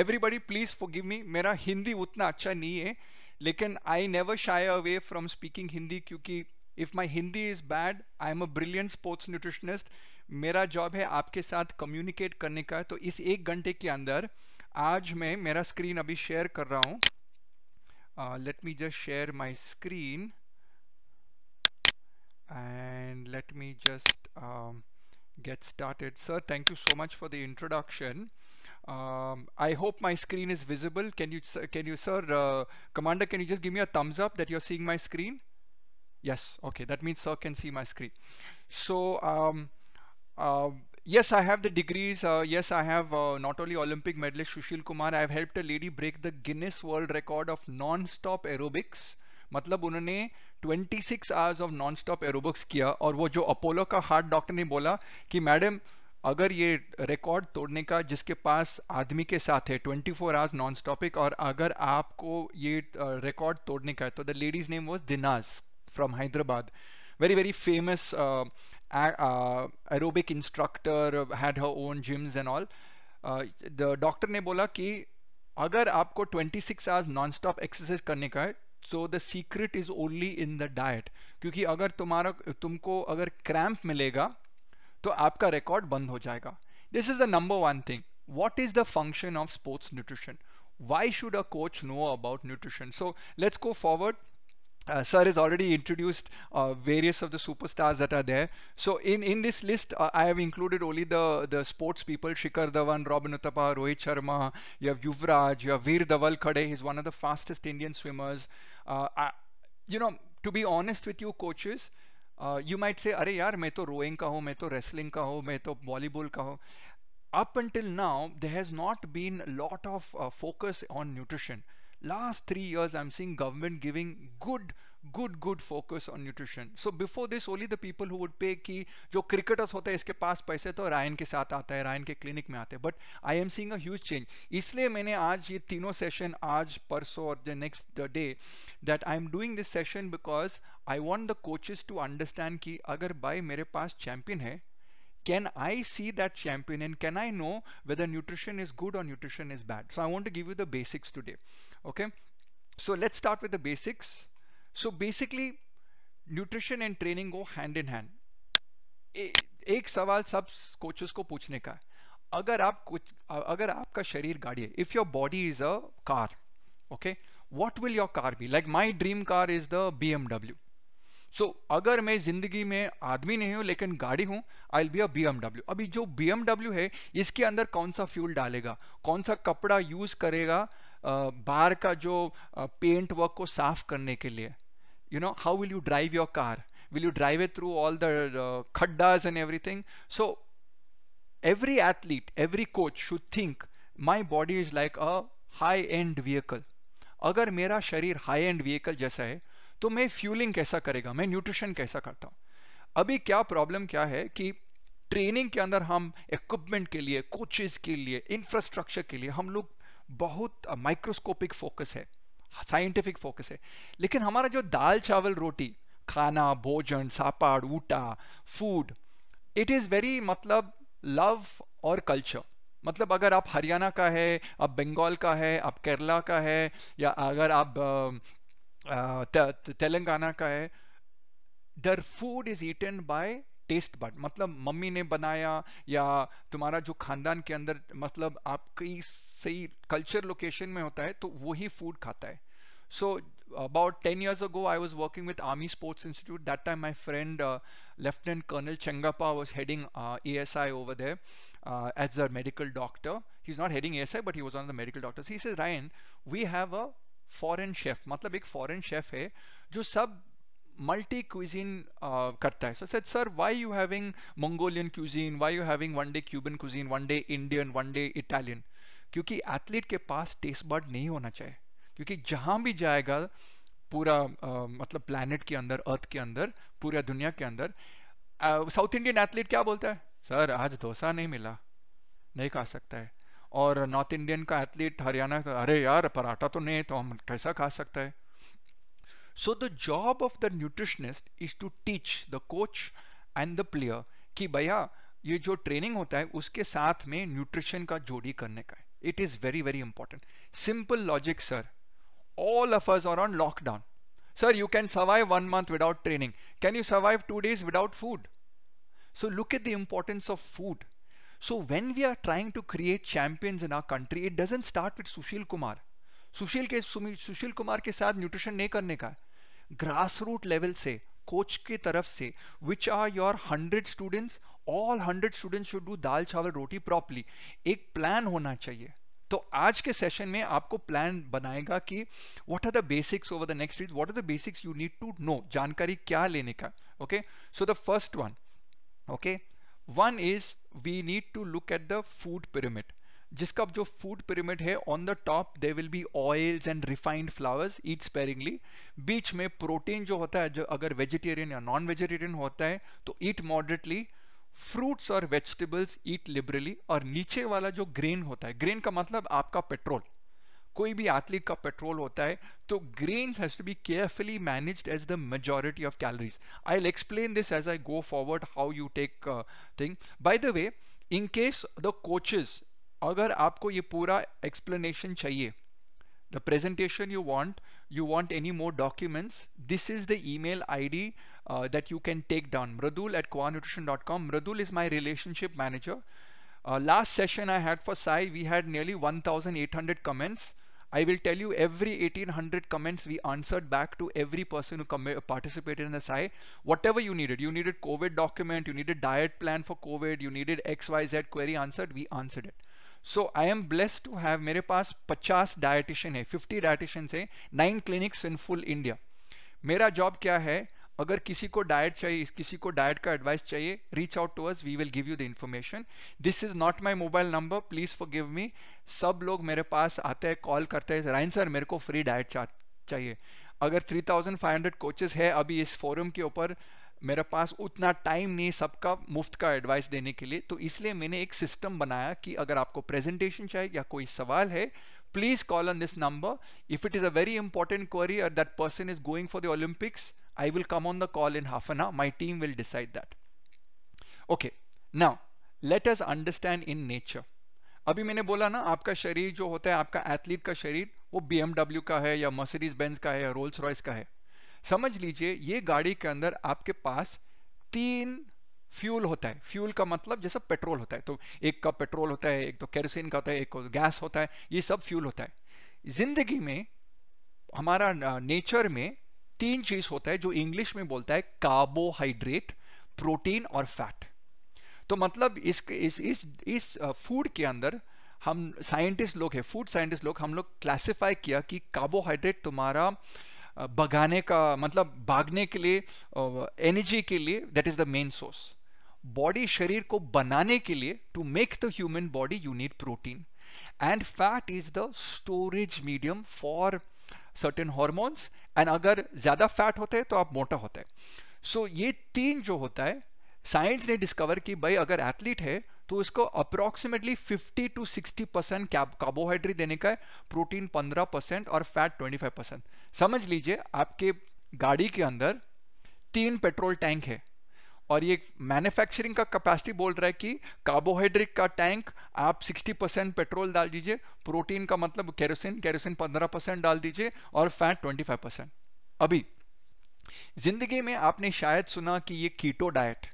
Everybody please give me मेरा हिंदी उतना अच्छा नहीं है लेकिन I never shy away from speaking Hindi क्योंकि if my Hindi is bad I am a brilliant sports nutritionist मेरा जॉब है आपके साथ कम्युनिकेट करने का तो इस एक घंटे के अंदर आज मैं मेरा स्क्रीन अभी शेयर कर रहा हूँ let me just share my screen and let me just get started sir thank you so much for the introduction Um, I hope my screen is visible. Can you, can you, sir, uh, commander, can you just give me a thumbs up that you're seeing my screen? Yes, okay, that means sir can see my screen. So, um, uh, yes, I have the degrees. Uh, yes, I have uh, not only Olympic medalist Sushil Kumar, I have helped a lady break the Guinness World Record of non-stop aerobics. मतलब उन्होंने 26 hours of non-stop aerobics किया और वो जो Apollo का heart doctor ने बोला कि मैडम अगर ये रिकॉर्ड तोड़ने का जिसके पास आदमी के साथ है 24 फोर आवर्स नॉन स्टॉपिक और अगर आपको ये रिकॉर्ड तोड़ने का है तो the ladies name was Dinaz from Hyderabad very very famous aerobic instructor had her own gyms and all the doctor ने बोला कि अगर आपको 26 आवर्स नॉन स्टॉप एक्सरसाइज करने का है so the secret is only in the diet क्योंकि अगर तुम्हारा तुमको अगर क्रैम्प मिलेगा तो आपका रिकॉर्ड बंद हो जाएगा this is the number one thing what is the function of sports nutrition why should a coach know about nutrition so let's go forward uh, sir has already introduced uh, various of the superstars that are there. So in, in this list, uh, I have included only the, the sports people, Shikhar Dhawan, Robin Uttapa, Rohit Sharma, you have Yuvraj, you have Veer Dhaval Khade, he's one of the fastest Indian swimmers. Uh, I, you know, to be honest with you, coaches, you might say अरे यार मैं तो rowing का हूँ मैं तो wrestling का हूँ मैं तो वॉलीबॉल का हूँ up until now they has not been lot of focus on nutrition last three years I am seeing government giving good good good focus on nutrition so before this only the people who would pay ki jo cricketers hote hai iske paas paise to ryan ke sath aata hai ryan ke clinic mein aate but i am seeing a huge change isliye maine aaj ye tino session aaj parso or the next day that i am doing this session because i want the coaches to understand ki agar by mere paas champion hai can i see that champion and can i know whether nutrition is good or nutrition is bad so i want to give you the basics today okay so let's start with the basics so basically nutrition and training go hand in hand एक सवाल सब coaches को पूछने का है अगर आप कुछ अगर आपका शरीर गाड़ी है if your body is a car okay what will your car be like my dream car is the B MW so अगर मैं जिंदगी में आदमी नहीं हूं लेकिन गाड़ी हूं आई बी अ बी अभी जो बी एमडब्ल्यू है इसके अंदर कौन सा फ्यूल डालेगा कौन सा कपड़ा यूज करेगा बार का जो पेंट वर्क को साफ करने के लिए you know how will you drive your car will you drive it through all the uh, khaddas and everything so every athlete every coach should think my body is like a high end vehicle अगर मेरा शरीर high and vehicle जैसा है तो मैं fuelling कैसा करेगा मैं न्यूट्रिशन कैसा करता हूँ अभी क्या प्रॉब्लम क्या है कि ट्रेनिंग के अंदर हम इक्विपमेंट के लिए कोचेज के लिए इंफ्रास्ट्रक्चर के लिए हम लोग बहुत माइक्रोस्कोपिक फोकस है साइंटिफिक फोकस है लेकिन हमारा जो दाल चावल रोटी खाना भोजन सापाड़ ऊटा फूड इट इज़ वेरी मतलब लव और कल्चर मतलब अगर आप हरियाणा का है आप बंगाल का है आप केरला का है या अगर आप तेलंगाना का है the food is eaten by taste but मतलब मम्मी ने बनाया या तुम्हारा जो खानदान के अंदर मतलब आपकी सही कल्चर लोकेशन में होता है तो वो ही फूड खाता है so about ten years ago I was working with army sports institute that time my friend lieutenant colonel Changappa was heading a over the as a medical doctor he is not heading as but he was on the medical doctor he is राइन we have a foreign chef मतलब एक फॉरन chef है जो सब multi cuisine uh, करता है so said sir why you having Mongolian cuisine why you having one day Cuban cuisine one day Indian one day Italian क्योंकि athlete के पास टेस्ट बर्ड नहीं होना चाहिए क्योंकि जहां भी जाएगा पूरा आ, मतलब प्लानट के अंदर अर्थ के अंदर पूरा दुनिया के अंदर साउथ इंडियन एथलीट क्या बोलता है सर आज डोसा नहीं मिला नहीं खा सकता है और नॉर्थ इंडियन का एथलीट हरियाणा का अरे यार पराठा तो नहीं है तो हम कैसा खा सकता है so the job of the nutritionist is to teach the coach and the player कि भैया ये जो ट्रेनिंग होता है उसके साथ में न्यूट्रिशन का जोड़ी करने का है It is very, very important. Simple logic, sir. All of us are on lockdown. Sir, you can survive one month without training. Can you survive two days without food? So look at the importance of food. So when we are trying to create champions in our country, it doesn't start with Sushil Kumar. Sushil ke सुशील कुमार के साथ nutrition नहीं करने का grass root level से coach की तरफ से which are your hundred all hundred student should do dal चावल रोटी प्रॉपरली एक प्लान होना चाहिए तो आज के सेशन में आपको प्लान बनाएगा कि what are the basics over the next week what are the basics you need to know जानकारी क्या लेने का okay so the first one okay one is we need to look at the food pyramid जिसका जो food pyramid है on the top they will be oils and refined flours eat sparingly बीच में protein जो होता है जो अगर वेजिटेरियन या नॉन वेजिटेरियन होता है तो ईट मॉडरेटली फ्रूट्स और वेजिटेबल्स ईट लिबरली और नीचे वाला जो ग्रेन होता है ग्रेन का मतलब आपका पेट्रोल कोई भी एथलीट का पेट्रोल होता है तो grain to be carefully manage as the majority of calories I will explain this as I go forward how you take thing by the way in case the coaches अगर आपको ये पूरा explanation चाहिए the presentation you want you want any more documents this is the I D uh, that you can take down. Mradul at coanutrition.com. Mradul is my relationship manager. Uh, last session I had for Sai, we had nearly 1,800 comments. I will tell you every 1800 comments we answered back to every person who participated in the SAI. Whatever you needed, you needed COVID document, you needed diet plan for COVID, you needed XYZ query answered, we answered it. So I am blessed to have मेरे पास 50 dietitian 50 dietitians 9 clinics in full India. मेरा job क्या अगर किसी को diet चाहिए किसी को diet का एडवाइस चाहिए reach out to us we will give you the information this is not my mobile number please forgive me सब लोग मेरे पास आते हैं कॉल करते हैं राइन सर मेरे को फ्री डायट चाहिए अगर 3500 कोचेस है अभी इस फोरम के ऊपर मेरे पास उतना टाइम नहीं सबका मुफ्त का एडवाइस देने के लिए तो इसलिए मैंने एक सिस्टम बनाया कि अगर आपको प्रेजेंटेशन चाहिए या कोई सवाल है please call on this number if it is a very important query और that person is going for the Olympics I will come on the call in half an hour. My team will decide that. Okay, now let us understand in nature. अभी मैंने बोला ना आपका शरीर जो होता है आपका एथलीट का शरीर वो बी का है या मर्सिडीज बेंज का है या रोल्स रॉयस का है समझ लीजिए ये गाड़ी के अंदर आपके पास तीन फ्यूल होता है फ्यूल का मतलब जैसा पेट्रोल होता है तो एक का पेट्रोल होता है एक तो कैरोसिन का होता है एक गैस तो होता है ये सब फ्यूल होता है जिंदगी में हमारा नेचर में तीन चीज होता है जो इंग्लिश में बोलता है कार्बोहाइड्रेट प्रोटीन और फैट तो मतलब इस इस इस, इस फूड के अंदर हम साइंटिस्ट लोग हैं फूड साइंटिस्ट लोग हम लोग क्लासिफाई किया कि कार्बोहाइड्रेट तुम्हारा भगाने का मतलब भागने के लिए एनर्जी के लिए that is the main source body शरीर को बनाने के लिए to make the human body you need protein and fat is the storage medium for certain hormones and अगर ज़्यादा फैट होते हैं तो आप मोटा होते हैं सो so, ये तीन जो होता है साइंस ने डिस्कवर की भाई अगर एथलीट है तो उसको अप्रोक्सीमेटली 50 टू 60 परसेंट कार्बोहाइड्रेट देने का है प्रोटीन 15 परसेंट और फैट 25 परसेंट समझ लीजिए आपके गाड़ी के अंदर तीन पेट्रोल टैंक है और ये मैन्युफैक्चरिंग का कैपेसिटी बोल रहा है कि कार्बोहाइड्रेट का टैंक आप 60 परसेंट पेट्रोल डाल दीजिए प्रोटीन का मतलब केरोसिन केरोसिन 15 परसेंट डाल दीजिए और फैट 25 परसेंट अभी जिंदगी में आपने शायद सुना कि ये कीटो डाइट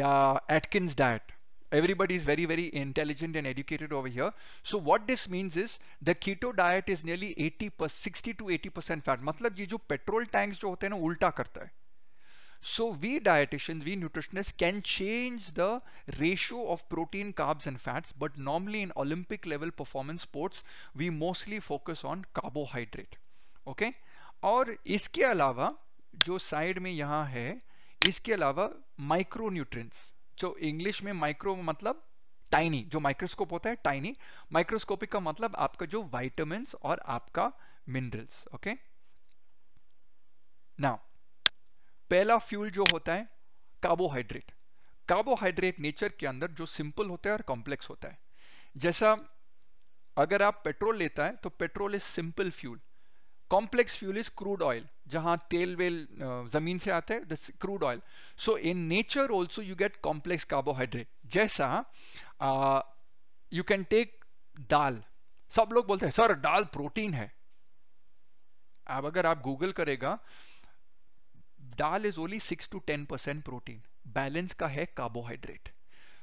या Atkins diet everybody is very very intelligent and educated over here so what this means is the keto diet is nearly 80 60 to 80 percent fat मतलब ये जो पेट्रोल टैंक्स जो होते हैं ना उल्टा करता है So we dietitians, we nutritionists can change the ratio of protein, carbs and fats, but normally in Olympic level performance sports, we mostly focus on carbohydrate. Okay? और इसके अलावा जो साइड में यहाँ है इसके अलावा माइक्रो न्यूट्रिएंट्स जो इंग्लिश में माइक्रो मतलब टाइनी जो माइक्रोस्कोप होता है टाइनी माइक्रोस्कोपिक का मतलब आपका जो वाइटामिन और आपका मिनरल्स ओके नाउ पहला फ्यूल जो होता है कार्बोहाइड्रेट कार्बोहाइड्रेट नेचर के अंदर जो सिंपल होता है और कॉम्प्लेक्स होता है जैसा अगर आप पेट्रोल लेता है तो petrol is simple fuel complex fuel is crude oil जहां तेल वेल जमीन से आता है crude oil so in nature also you get complex carbohydrate जैसा यू कैन टेक दाल सब लोग बोलते हैं सर दाल प्रोटीन है अब अगर आप गूगल करेगा dal is only six to ten percent protein balance का है कार्बोहाइड्रेट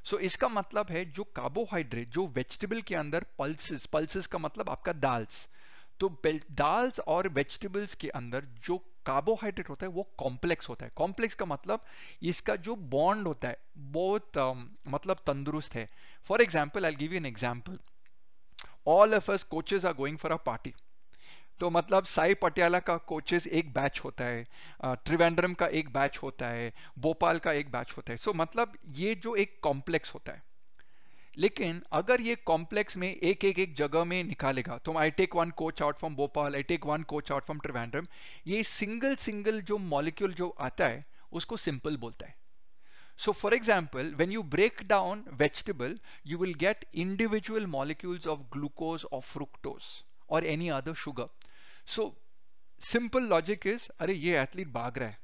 सो so, इसका मतलब है जो कार्बोहाइड्रेट जो वेजिटेबल के अंदर पल्सेस पल्सेस का मतलब आपका दाल्स तो दाल्स और वेजिटेबल्स के अंदर जो कार्बोहाइड्रेट होता है वो कॉम्प्लेक्स होता है कॉम्प्लेक्स का मतलब इसका जो बॉन्ड होता है बहुत uh, मतलब तंदुरुस्त है for example I give you an example all of us coaches are going for a party तो मतलब साई पटियाला का कोचेस एक बैच होता है त्रिवेंड्रम का एक बैच होता है भोपाल का एक बैच होता है सो so, मतलब ये जो एक कॉम्प्लेक्स होता है लेकिन अगर ये कॉम्प्लेक्स में एक एक एक जगह में निकालेगा तो I take one coach out from Bhopal I take one coach out from Trivandrum ये सिंगल सिंगल जो मॉलिक्यूल जो आता है उसको सिंपल बोलता है so for example when you break down vegetable you will get individual molecules of glucose of fructose और any other sugar so simple logic is अरे ये एथलीट भाग रहा है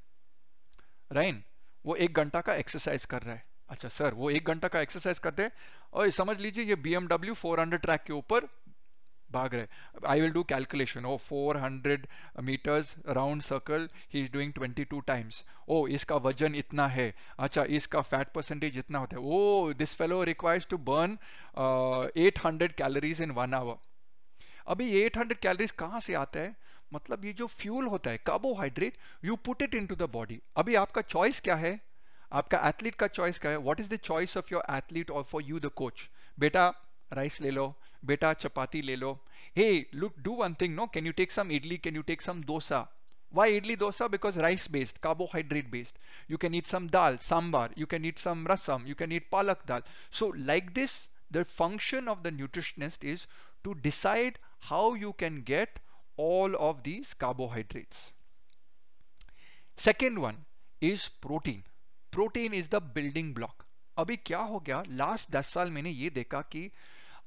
राइन वो एक घंटा का एक्सरसाइज कर रहा है अच्छा सर वो एक घंटा का एक्सरसाइज करते हैं और समझ लीजिए ये बी एमडब्ल्यू फोर ट्रैक के ऊपर भाग रहे I will do calculation oh 400 metres round circle he is doing 22 times oh इसका वजन इतना है अच्छा इसका फैट परसेंटेज इतना होता है oh this fellow requires to burn 800 calories in one hour अभी 800 हंड्रेड कैलरीज कहां से आता है मतलब ये जो फ्यूल होता है carbohydrate you put it into the body अभी आपका चॉइस क्या है आपका एथलीट का चॉइस क्या है what is the choice of your athlete और फॉर यू द कोच बेटा राइस ले लो बेटा चपाती ले लो hey look do one thing no can you take some idli can you take some dosa why idli dosa because rice based carbohydrate based you can eat some dal sambar you can eat some rasam you can eat palak dal so like this the function of the nutritionist is to decide how you can get all of these carbohydrates. Second one is protein. Protein is the building block. अभी क्या हो गया last दस साल मैंने ये देखा कि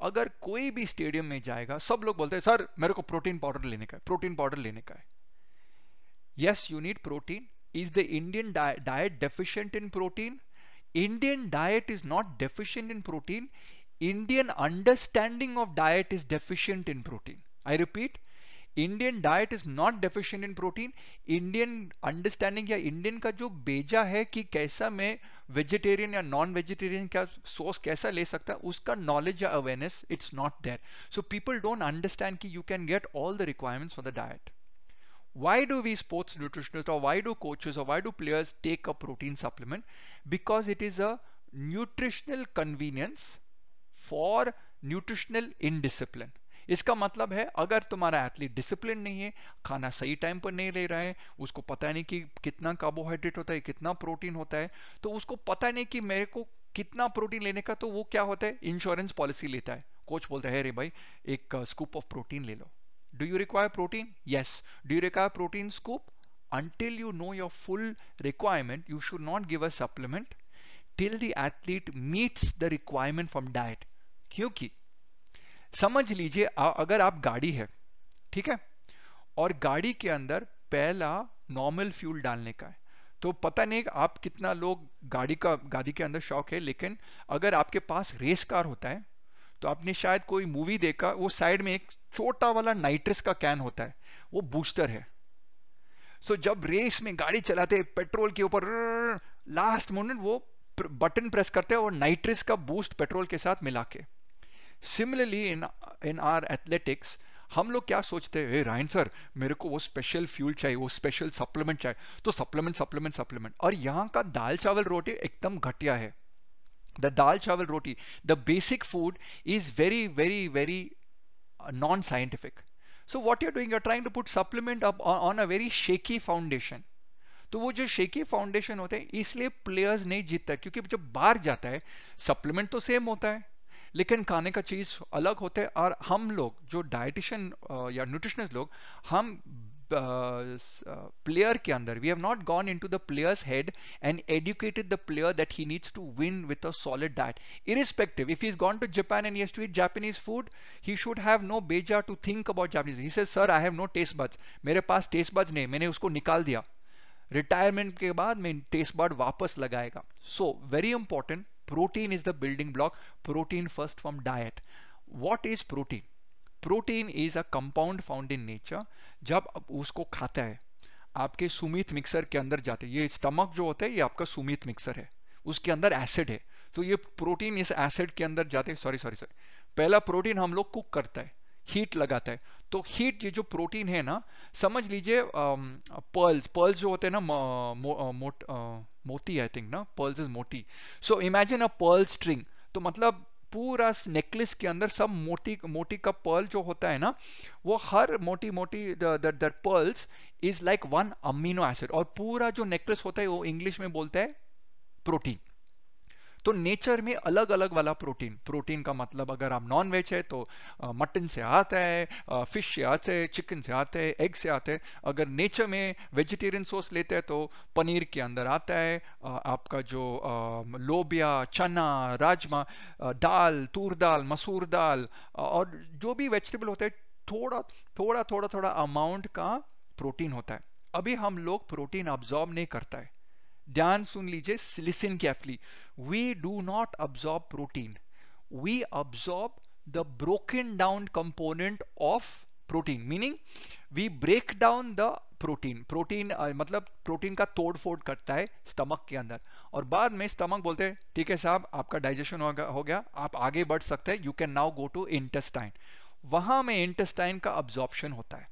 अगर कोई भी स्टेडियम में जाएगा सब लोग बोलते हैं सर मेरे को प्रोटीन पाउडर लेने का है प्रोटीन पाउडर लेने का है yes you need protein is the Indian diet deficient in protein Indian diet is not deficient in protein. Indian understanding of diet is deficient in protein. I repeat, Indian diet is not deficient in protein. Indian understanding या Indian का जो बेजा है कि कैसा मैं vegetarian या non-vegetarian का source कैसा ले सकता, उसका knowledge या awareness it's not there. So people don't understand कि you can get all the requirements for the diet. Why do we sports nutritionists or why do coaches or why do players take a protein supplement? Because it is a nutritional convenience for nutritional indiscipline इसका मतलब है अगर तुम्हारा athlete discipline नहीं है खाना सही time पर नहीं ले रहा है उसको पता नहीं कि कितना कार्बोहाइड्रेट होता है कितना प्रोटीन होता है तो उसको पता नहीं कि मेरे को कितना प्रोटीन लेने का तो वो क्या होता है इंश्योरेंस पॉलिसी लेता है कोच बोलता है अरे भाई एक स्कूप ऑफ प्रोटीन ले लो do you require protein yes do you require protein scoop until you know your full requirement you should not give a supplement till the athlete meets the requirement from diet क्योंकि समझ लीजिए अगर आप गाड़ी है ठीक है और गाड़ी के अंदर पहला नॉर्मल फ्यूल डालने का है तो पता नहीं आप कितना लोग गाड़ी का गाड़ी के अंदर शौक है लेकिन अगर आपके पास रेस कार होता है तो आपने शायद कोई मूवी देखा वो साइड में एक छोटा वाला नाइट्रस का कैन होता है वो बूस्टर है सो so, जब रेस में गाड़ी चलाते पेट्रोल के ऊपर लास्ट मोमेंट वो बटन प्रेस करते हैं और नाइट्रस का बूस्ट पेट्रोल के साथ मिला के similarly in in our athletics हम लोग क्या सोचते हैं राइन सर मेरे को वो स्पेशल फ्यूल चाहिए वो स्पेशल सप्लीमेंट चाहिए तो सप्लीमेंट सप्लीमेंट सप्लीमेंट और यहाँ का दाल चावल रोटी एकदम घटिया है द दाल चावल roti the basic food is very very very non scientific so what you're doing you're trying to put supplement up on a very shaky foundation तो वो जो शेकी फाउंडेशन होते हैं इसलिए प्लेयर्स नहीं जीतता क्योंकि जब बाहर जाता है सप्लीमेंट तो सेम होता है लेकिन खाने का चीज़ अलग होते हैं और हम लोग जो डाइटिशन या न्यूट्रिशनिस्ट लोग हम प्लेयर के अंदर we have not gone in to the players head and educated the player that he needs to win with a solid diet irrespective if he is gone to Japan and has to eat Japanese food he should have no बेजा to think about Japanese he says sir I have no taste buds मेरे पास taste buds नहीं मैंने उसको निकाल दिया retirement के बाद मैं टेस्ट बर्ड वापस लगाएगा so very important protein is the building block protein first from diet what is protein protein is a compound found in nature जब उसको खाता है आपके सुमित मिक्सर के अंदर जाते ये स्टमक जो होता है ये आपका सुमित मिक्सर है उसके अंदर एसिड है तो ये प्रोटीन इस एसिड के अंदर जाते सॉरी सॉरी सॉरी पहला प्रोटीन हम लोग कुक करता है हीट लगाता है तो हीट ये जो प्रोटीन है ना समझ लीजिए पर्ल्स um, पर्ल्स जो होते हैं ना मोट मोती आई थिंक ना पर्ल्स इज मोती so imagine a pearl string तो मतलब पूरा नेकलेस के अंदर सब मोटी मोटी का पर्ल जो होता है ना वो हर मोटी मोटी दर pearls is like one amino acid और पूरा जो नेकलेस होता है वो इंग्लिश में बोलता है प्रोटीन तो नेचर में अलग अलग वाला प्रोटीन प्रोटीन का मतलब अगर आप नॉन वेज है तो मटन से आता है फिश से आते हैं चिकन से आते हैं एग से आते हैं अगर नेचर में वेजिटेरियन सोर्स लेते हैं तो पनीर के अंदर आता है आपका जो लोबिया चना राजमा दाल तूर दाल मसूर दाल और जो भी वेजिटेबल होता है थोड़ा थोड़ा थोड़ा थोड़ा अमाउंट का प्रोटीन होता है अभी हम लोग प्रोटीन ऑब्जॉर्ब नहीं करता है ध्यान सुन लीजिए listen carefully we do not absorb protein we absorb the broken down component of protein meaning we break down the protein protein मतलब प्रोटीन का तोड़ फोड़ करता है स्टमक के अंदर और बाद में स्टमक बोलते हैं ठीक है साहब आपका डाइजेशन हो गया हो गया आप आगे बढ़ सकते हैं you can now go to intestine वहां में इंटेस्टाइन का अब्जॉर्प्शन होता है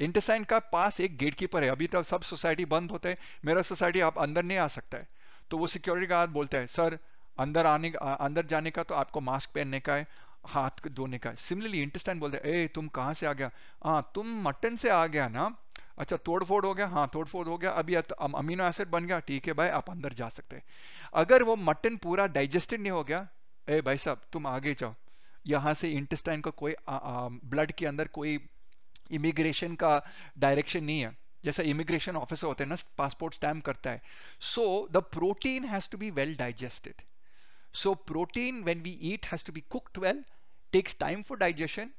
इंटरसाइन का पास एक गेट कीपर है अभी तक सब सोसाइटी बंद होते हैं मेरा सोसाइटी आप अंदर नहीं आ सकता है तो वो सिक्योरिटी गार्ड बोलता है सर अंदर आने अंदर जाने का तो आपको मास्क पहनने का है हाथ धोने का सिमिलरली इंटरसाइन बोलते हैं ए तुम कहाँ से आ गया हाँ तुम मटन से आ गया ना अच्छा तोड़फोड़ हो गया हाँ तोड़फोड़ हो गया अभी तो अमीनो एसिड बन गया ठीक है भाई आप अंदर जा सकते हैं अगर वो मटन पूरा डाइजेस्टेड नहीं हो गया ए भाई साहब तुम आगे जाओ यहाँ से इंटेस्टाइन का कोई ब्लड के अंदर कोई इमिग्रेशन का डायरेक्शन नहीं है जैसे इमिग्रेशन ऑफिसर होते हैं ना पासपोर्ट स्टैम्प करता है so the protein has to be well digested so protein when we eat has to be cooked well takes time for digestion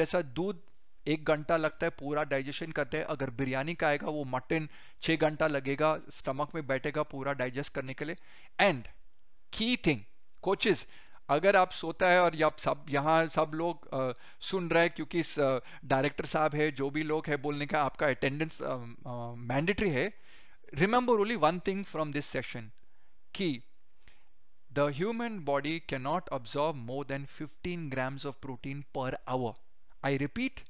जैसा दूध एक घंटा लगता है पूरा डाइजेशन करते हैं अगर बिरयानी का आएगा वो मटन छः घंटा लगेगा स्टमक में बैठेगा पूरा डाइजेस्ट करने के लिए एंड की थिंग कोचिज अगर आप सोता है और आप सब यहाँ सब लोग आ, सुन रहे हैं क्योंकि डायरेक्टर साहब है जो भी लोग है बोलने का आपका अटेंडेंस मैंडेटरी है remember only one thing from this session कि human body can not absorb more than 15 grams of protein per hour I repeat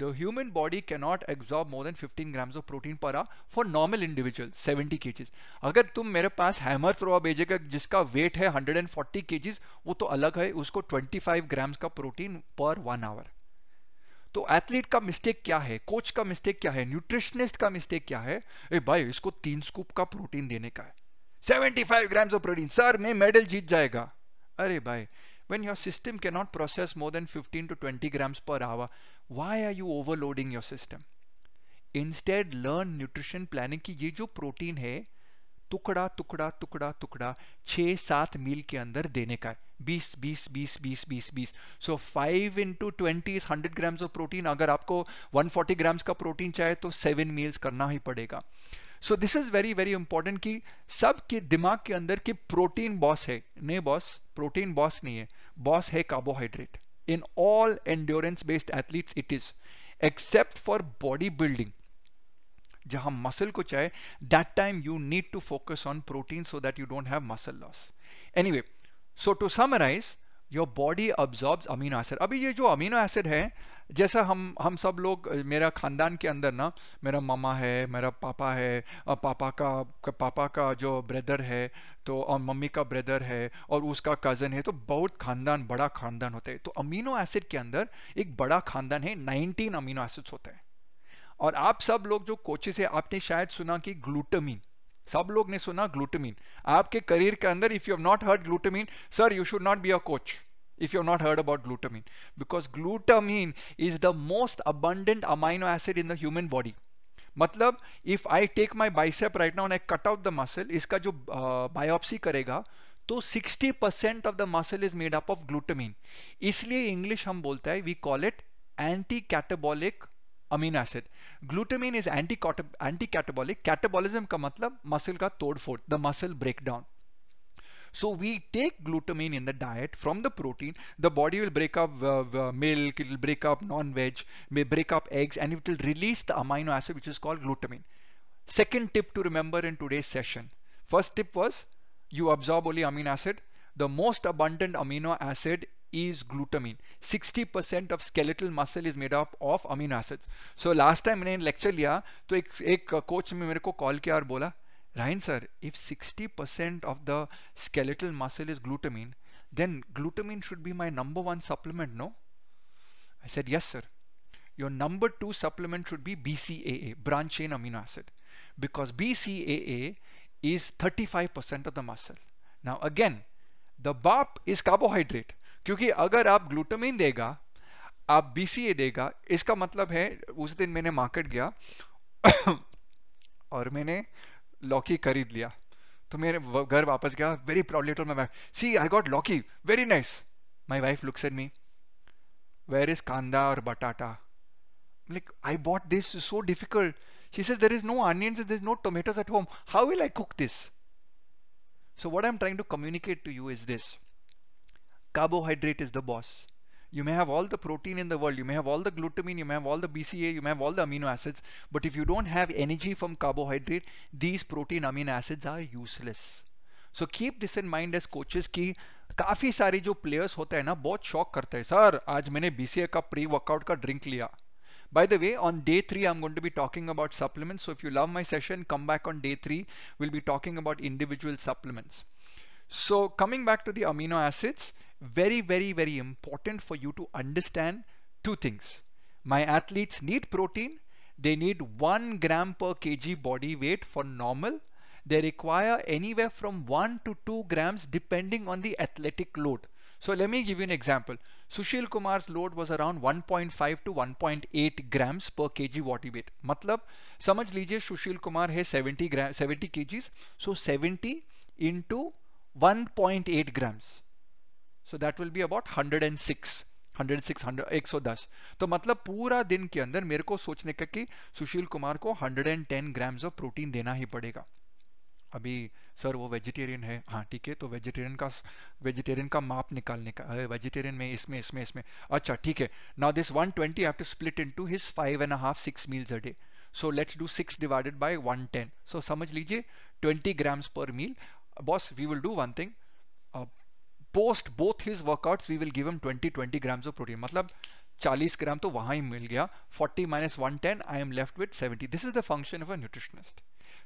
the human body cannot absorb more than 15 grams of protein per hour for normal individual 70 kgs अगर तुम मेरे पास hammer थ्रोआ भेजेगा jiska weight hai 140 kgs wo to alag hai usko 25 grams ka protein per 1 hour तो athlete का mistake क्या है coach का mistake क्या है न्यूट्रिशनिस्ट का मिस्टेक क्या है ए भाई इसको तीन स्कूप का प्रोटीन देने का है 75 ग्राम्स ऑफ प्रोटीन सर मैं मेडल जीत जाएगा अरे भाई when your system can not process more than 15 to 20 grams per hour why are you overloading your system instead learn nutrition planning की ये जो प्रोटीन है टुकड़ा टुकड़ा टुकड़ा टुकड़ा छः सात मील के अंदर देने का है बीस बीस बीस बीस बीस बीस so five into twenty hundred grams of protein अगर आपको वन फोर्टी ग्राम्स का प्रोटीन चाहे तो सेवन मील्स करना ही पड़ेगा so this is very very important कि सबके दिमाग के अंदर कि प्रोटीन बॉस है नहीं बॉस प्रोटीन बॉस नहीं है बॉस है carbohydrate in all endurance based athletes it is except for bodybuilding जहां muscle को चाहे that time you need to focus on protein so that you don't have muscle loss anyway so to summarize your body absorbs amino acid अभी ये amino acid है जैसा हम हम सब लोग मेरा ख़ानदान के अंदर ना मेरा मामा है मेरा पापा है पापा का, पापा का जो ब्रदर है तो और मम्मी का ब्रदर है और उसका कज़न है तो बहुत ख़ानदान बड़ा ख़ानदान होता है तो अमीनो एसिड के अंदर एक बड़ा ख़ानदान है नाइनटीन अमीनो एसिड्स होता है और आप सब लोग जो कोचिस है आपने शायद सुना कि ग्लूटामिन सब लोग ने सुना ग्लूटामिन आपके करियर के अंदर if you have not heard glutamine sir you should not be a coach if you've not heard about glutamine because glutamine is the most abundant amino acid in the human body matlab if i take my bicep right now and i cut out the muscle iska jo uh, biopsy karega to 60% of the muscle is made up of glutamine isliye english hum bolte hai we call it anti catabolic amino acid. Glutamine is anti catabolic. Catabolism catabolism का मतलब muscle का तोड़फोड़ the muscle breakdown so we take glutamine in the diet from the protein. The body will break up uh, uh, milk, it will break up non-veg, may break up eggs and it will release the amino acid which is called glutamine. Second tip to remember in today's session. First tip was you absorb only amino acid. The most abundant amino acid is glutamine. 60% of skeletal muscle is made up of amino acids. So last time मैंने lecture लिया तो एक coach ने मेरे call Ryan sir, if 60% of the skeletal muscle is glutamine, then glutamine should be my number one supplement, no? I said, yes sir. Your number two supplement should be BCAA, branch chain amino acid, because BCAA is 35% of the muscle. Now again, the BAP is carbohydrate, क्योंकि अगर आप glutamine देगा आप BCA देगा इसका मतलब है उस दिन मैंने मार्केट गया और मैंने लॉकी खरीद लिया तो मेरे घर वापस गया very proudly told my wife see I got lauki very nice my wife looks at me where is kanda और batata like I bought this is so difficult she says there is no onion onions is no tomatoes at home how will I cook this so what I am trying to communicate to you is this carbohydrate is the boss You may have all the protein in the world, you may have all the glutamine, you may have all the BCA, you may have all the amino acids, but if you don't have energy from carbohydrate, these protein amino acids are useless. So keep this in mind as coaches. की काफ़ी सारे जो players होते हैं ना बहुत shock करते हैं sir. आज मैंने BCA का pre-workout का drink लिया By the way, on day three, I'm going to be talking about supplements. So if you love my session, come back on day three. We'll be talking about individual supplements. So coming back to the amino acids very very very important for you to understand two things my athletes need protein they need 1 gram per kg body weight for normal they require anywhere from 1 to 2 grams depending on the athletic load so let me give you an example Sushil Kumar's load was around 1.5 to 1.8 grams per kg body weight मतलब समझ लीजिए Sushil Kumar है 70 kg. 70 kgs so 70 into 1.8 grams so that will be about hundred hundred and six six hundred एक सौ दस तो मतलब पूरा दिन के अंदर मेरे को सोचने का कि सुशील कुमार को hundred and ten grams of protein देना ही पड़ेगा अभी सर वो वेजिटेरियन है हाँ ठीक है तो वेजिटेरियन का वेजिटेरियन का माप निकालने का वेजिटेरियन में इसमें इसमें इसमें अच्छा ठीक है now this one twenty have to split in to his five and half six meals a day so let's do six divided by ten so समझ लीजिए twenty grams per meal boss we will do one thing Post both his workouts, we will give him 20 20 grams of protein. मतलब 40 ग्राम तो वहां ही मिल गया 40 110 I am left with 70 This is the function of a nutritionist.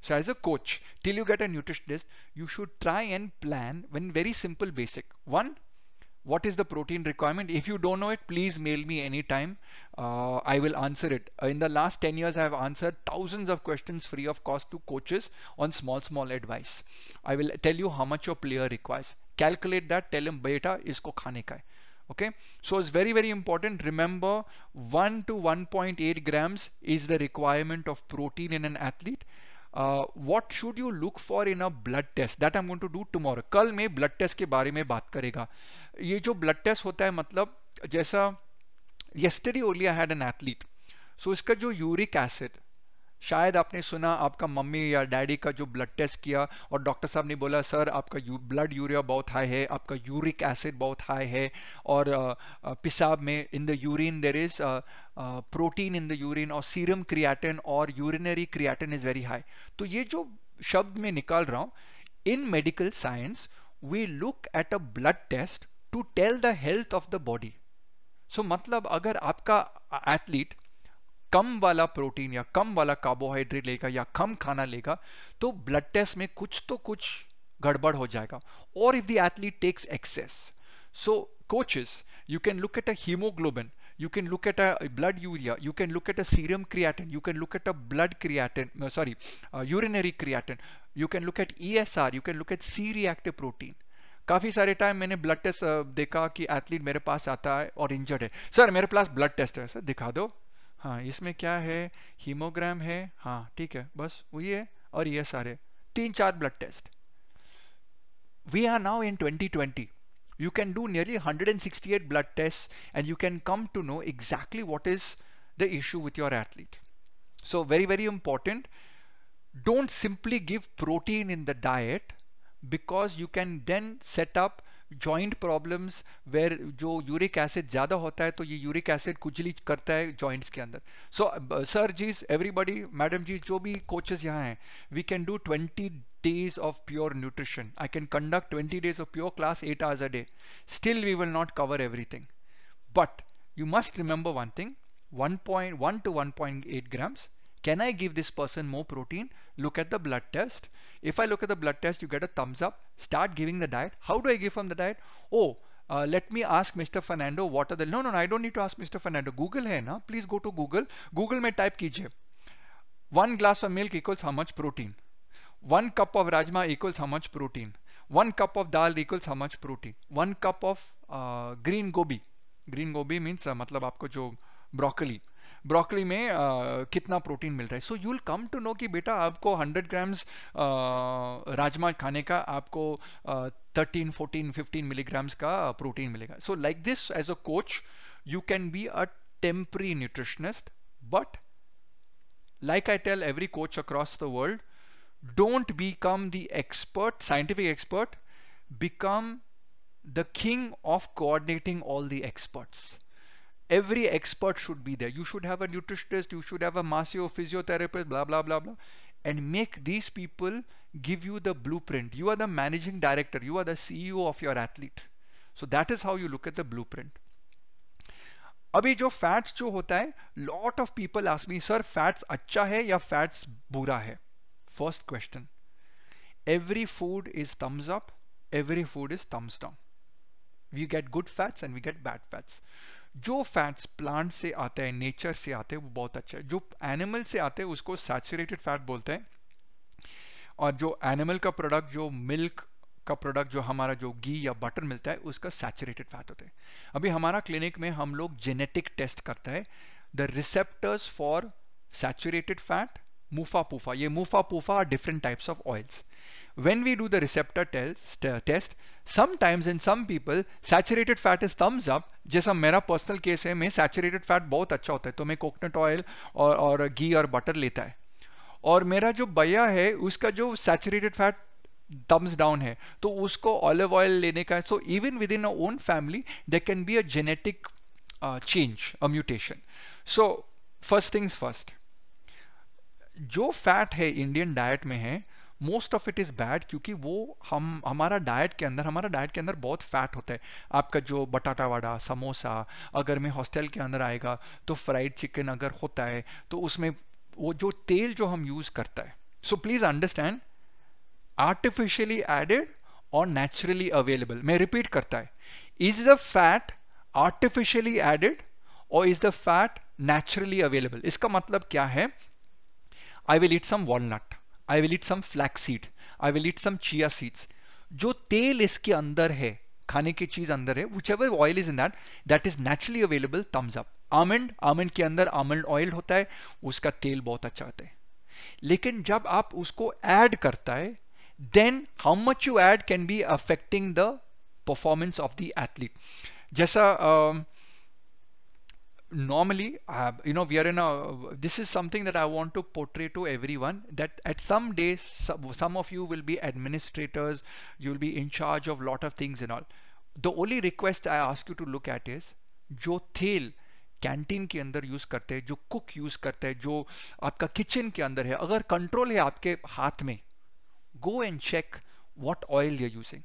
so as a coach till you get a nutritionist you should try and plan when very simple basic one what is the protein requirement if you don't know it please mail me anytime uh, I will answer it uh, in the last 10 years I have answered thousands of questions free of cost to coaches on small small advice I will tell you how much your player requires calculate that tell them बेटा इसको खाने का है okay so is very very important remember 1 to 1.8 point eight grams is the requirement of protein in an athlete what should you look for in a blood test that I am to do tomorrow कल मैं blood test के बारे में बात करेगा ये जो blood test होता है मतलब जैसा yesterday only I had an athlete so इसका जो यूरिक एसिड शायद आपने सुना आपका मम्मी या डैडी का जो ब्लड टेस्ट किया और डॉक्टर साहब ने बोला सर आपका यू, ब्लड यूरिया बहुत हाई है आपका यूरिक एसिड बहुत हाई है और uh, uh, पिसाब में in the urine there is protein in the urine और सीरम क्रिएटिन और urinary creatine is very high तो ये जो शब्द मैं निकाल रहा हूँ in medical science we look at a blood test to tell the health of the body so मतलब अगर आपका एथलीट कम वाला प्रोटीन या कम वाला कार्बोहाइड्रेट लेगा या कम खाना लेगा तो ब्लड टेस्ट में कुछ तो कुछ गड़बड़ हो जाएगा और if the athlete takes excess so coaches you can look at a haemoglobin you can look at a blood urea you can look at a serum creatine you can look at a blood creatine sorry urinary creatine you can look at E S R you can look at C reactive protein काफी सारे time मैंने blood test uh, देखा कि athlete मेरे पास आता है और injured है सर मेरे पास ब्लड टेस्ट है सर दिखा दो हाँ इसमें क्या है हीमोग्राम है हाँ ठीक है बस वही है और ये सारे तीन चार blood test we are now in 2020 you can do nearly 168 blood test and you can come to know exactly what is the issue with your athlete so very very important don't simply give protein in the diet because you can then set up joint problems where जो uric acid ज़्यादा होता है तो ये uric acid कुचली करता है joints के अंदर सो सर जीज एवरीबॉडी मैडम जी जो भी कोचेज यहाँ हैं we can do twenty days of pure nutrition I can conduct twenty days of pure class eight hours a day still we will not cover everything but you must remember one thing one point one to one point eight grams can I give this person more protein? Look at the blood test. If I look at the blood test, you get a thumbs up. Start giving the diet. How do I give from the diet? Oh, uh, let me ask Mr. Fernando what are the... No, no, no, I don't need to ask Mr. Fernando. Google hai na. Please go to Google. Google may type kijiye. One glass of milk equals how much protein? One cup of rajma equals how much protein? One cup of dal equals how much protein? One cup of uh, green gobi. Green gobi means uh, matlab aapko jo broccoli. Broccoli में आ, कितना प्रोटीन मिल रहा है so you will come to know कि बेटा आपको 100 ग्राम्स राजमा खाने का आपको थर्टीन फोर्टीन फिफ्टीन मिलीग्राम्स का प्रोटीन मिलेगा so like this as a coach you can be a temporary nutritionist but like I tell every coach across the world don't become the expert scientific expert become the king of coordinating all the experts every expert should be there you should have a nutritionist you should have a massio physiotherapist blah blah blah blah and make these people give you the blueprint you are the managing director you are the ceo of your athlete so that is how you look at the blueprint अभी जो fats जो होता है lot of people ask me, sir, fats अच्छा है या fats बुरा है First question. every food is thumbs up every food is thumbs down we get good fats and we get bad fats जो फैट्स प्लांट से आते हैं nature से आते हैं वो बहुत अच्छा है जो एनिमल से आते हैं उसको सैचुरेटेड फैट बोलते हैं और जो एनिमल का प्रोडक्ट जो मिल्क का प्रोडक्ट जो हमारा जो घी या बटर मिलता है उसका सैचुरेटेड फैट होता है अभी हमारा क्लिनिक में हम लोग जेनेटिक टेस्ट करते हैं the receptors for saturated fat MUFA PUFA ये MUFA PUFA are different types of oils when we do the receptor test, test sometimes in some people saturated fat is thumbs up जैसा मेरा personal case है मैं saturated fat बहुत अच्छा होता है तो मैं कोकोनट ऑयल और और घी और बटर लेता है और मेरा जो भैया है उसका जो सैचुरेटेड फैट thumbs डाउन है तो उसको ऑलिव ऑयल लेने का है so even within own family they can be a genetic change a mutation so first things first जो फैट है इंडियन डाइट में है most of it is bad क्योंकि वो हम हमारा डाइट के अंदर हमारा डाइट के अंदर बहुत फैट होता है आपका जो बटाटा वाडा समोसा अगर मैं हॉस्टल के अंदर आएगा तो फ्राइड चिकन अगर होता है तो उसमें वो जो तेल जो हम यूज़ करता है so please understand artificially added और नेचुरली अवेलेबल मैं रिपीट करता है is the fat artificially added और is the fat naturally available इसका मतलब क्या है I will eat some walnut I will eat some flax seed I will eat some chia seeds जो तेल इसके अंदर है खाने की चीज अंदर है whichever oil is in that that is naturally available thumbs up almond almond के अंदर आमंड ऑयल होता है उसका तेल बहुत अच्छा होता है लेकिन जब आप उसको ऐड करता है then how much you add can be affecting the performance of the athlete जैसा uh, normally uh, you know we are in a this is something that i want to portray to everyone that at some days some, some of you will be administrators you will be in charge of lot of things and all the only request i ask you to look at is jo तेल canteen के अंदर use करते हैं जो cook use करते हैं जो आपका किचन के अंदर है अगर कंट्रोल है आपके हाथ में go and check what oil using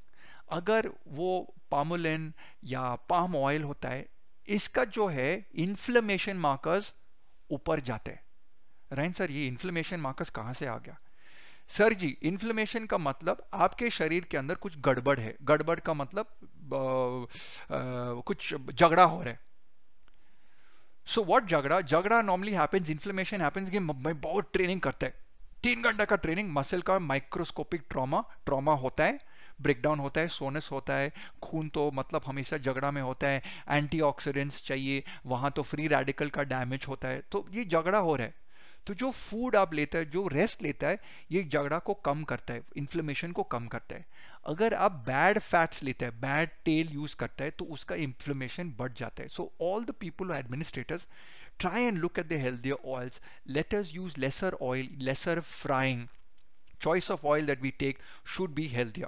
अगर वो पामोलिन या पाम ऑयल होता है इसका जो है इन्फ्लेमेशन मार्कर्स ऊपर जाते हैं राइन सर ये इन्फ्लेमेशन मार्कर्स कहां से आ गया सर जी इन्फ्लेमेशन का मतलब आपके शरीर के अंदर कुछ गड़बड़ है गड़बड़ का मतलब आ, आ, कुछ झगड़ा हो रहा है सो व्हाट झगड़ा झगड़ा नॉर्मली हैपेंस इन्फ्लेमेशन हैपेंस कि मैं बहुत ट्रेनिंग करता है तीन घंटा का ट्रेनिंग मसल का माइक्रोस्कोपिक ट्रॉमा ट्रॉमा होता है ब्रेकडाउन होता है सोनस होता है खून तो मतलब हमेशा झगड़ा में होता है एंटीऑक्सीडेंट्स चाहिए वहाँ तो फ्री रेडिकल का डैमेज होता है तो ये झगड़ा हो रहा है तो जो फूड आप लेता है जो रेस्ट लेता है ये झगड़ा को कम करता है इन्फ्लेमेशन को कम करता है अगर आप बैड फैट्स लेते हैं बैड तेल यूज करता है तो उसका इन्फ्लेमेशन बढ़ जाता है so all the people administrators try and look at the healthier oils letters use lesser oil lesser frying choice of oil that we take should be healthier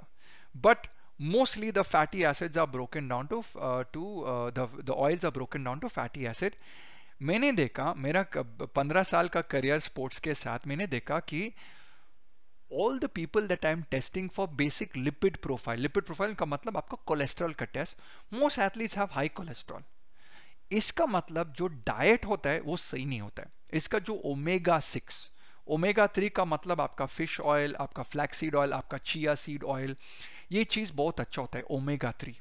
but mostly the fatty acids are broken down to uh, to uh, the the oils are broken down to fatty acid मैंने देखा मेरा पंद्रह साल का career sports के साथ मैंने देखा कि all the people that I am testing for basic lipid profile lipid profile का मतलब आपका कोलेस्ट्रॉल का test most athletes have high cholesterol इसका मतलब जो डाइट होता है वो सही नहीं होता है इसका जो ओमेगा सिक्स ओमेगा थ्री का मतलब आपका फिश ऑयल आपका फ्लैक्सीड ऑयल आपका चिया सीड ऑयल ये चीज़ बहुत अच्छा होता है ओमेगा थ्री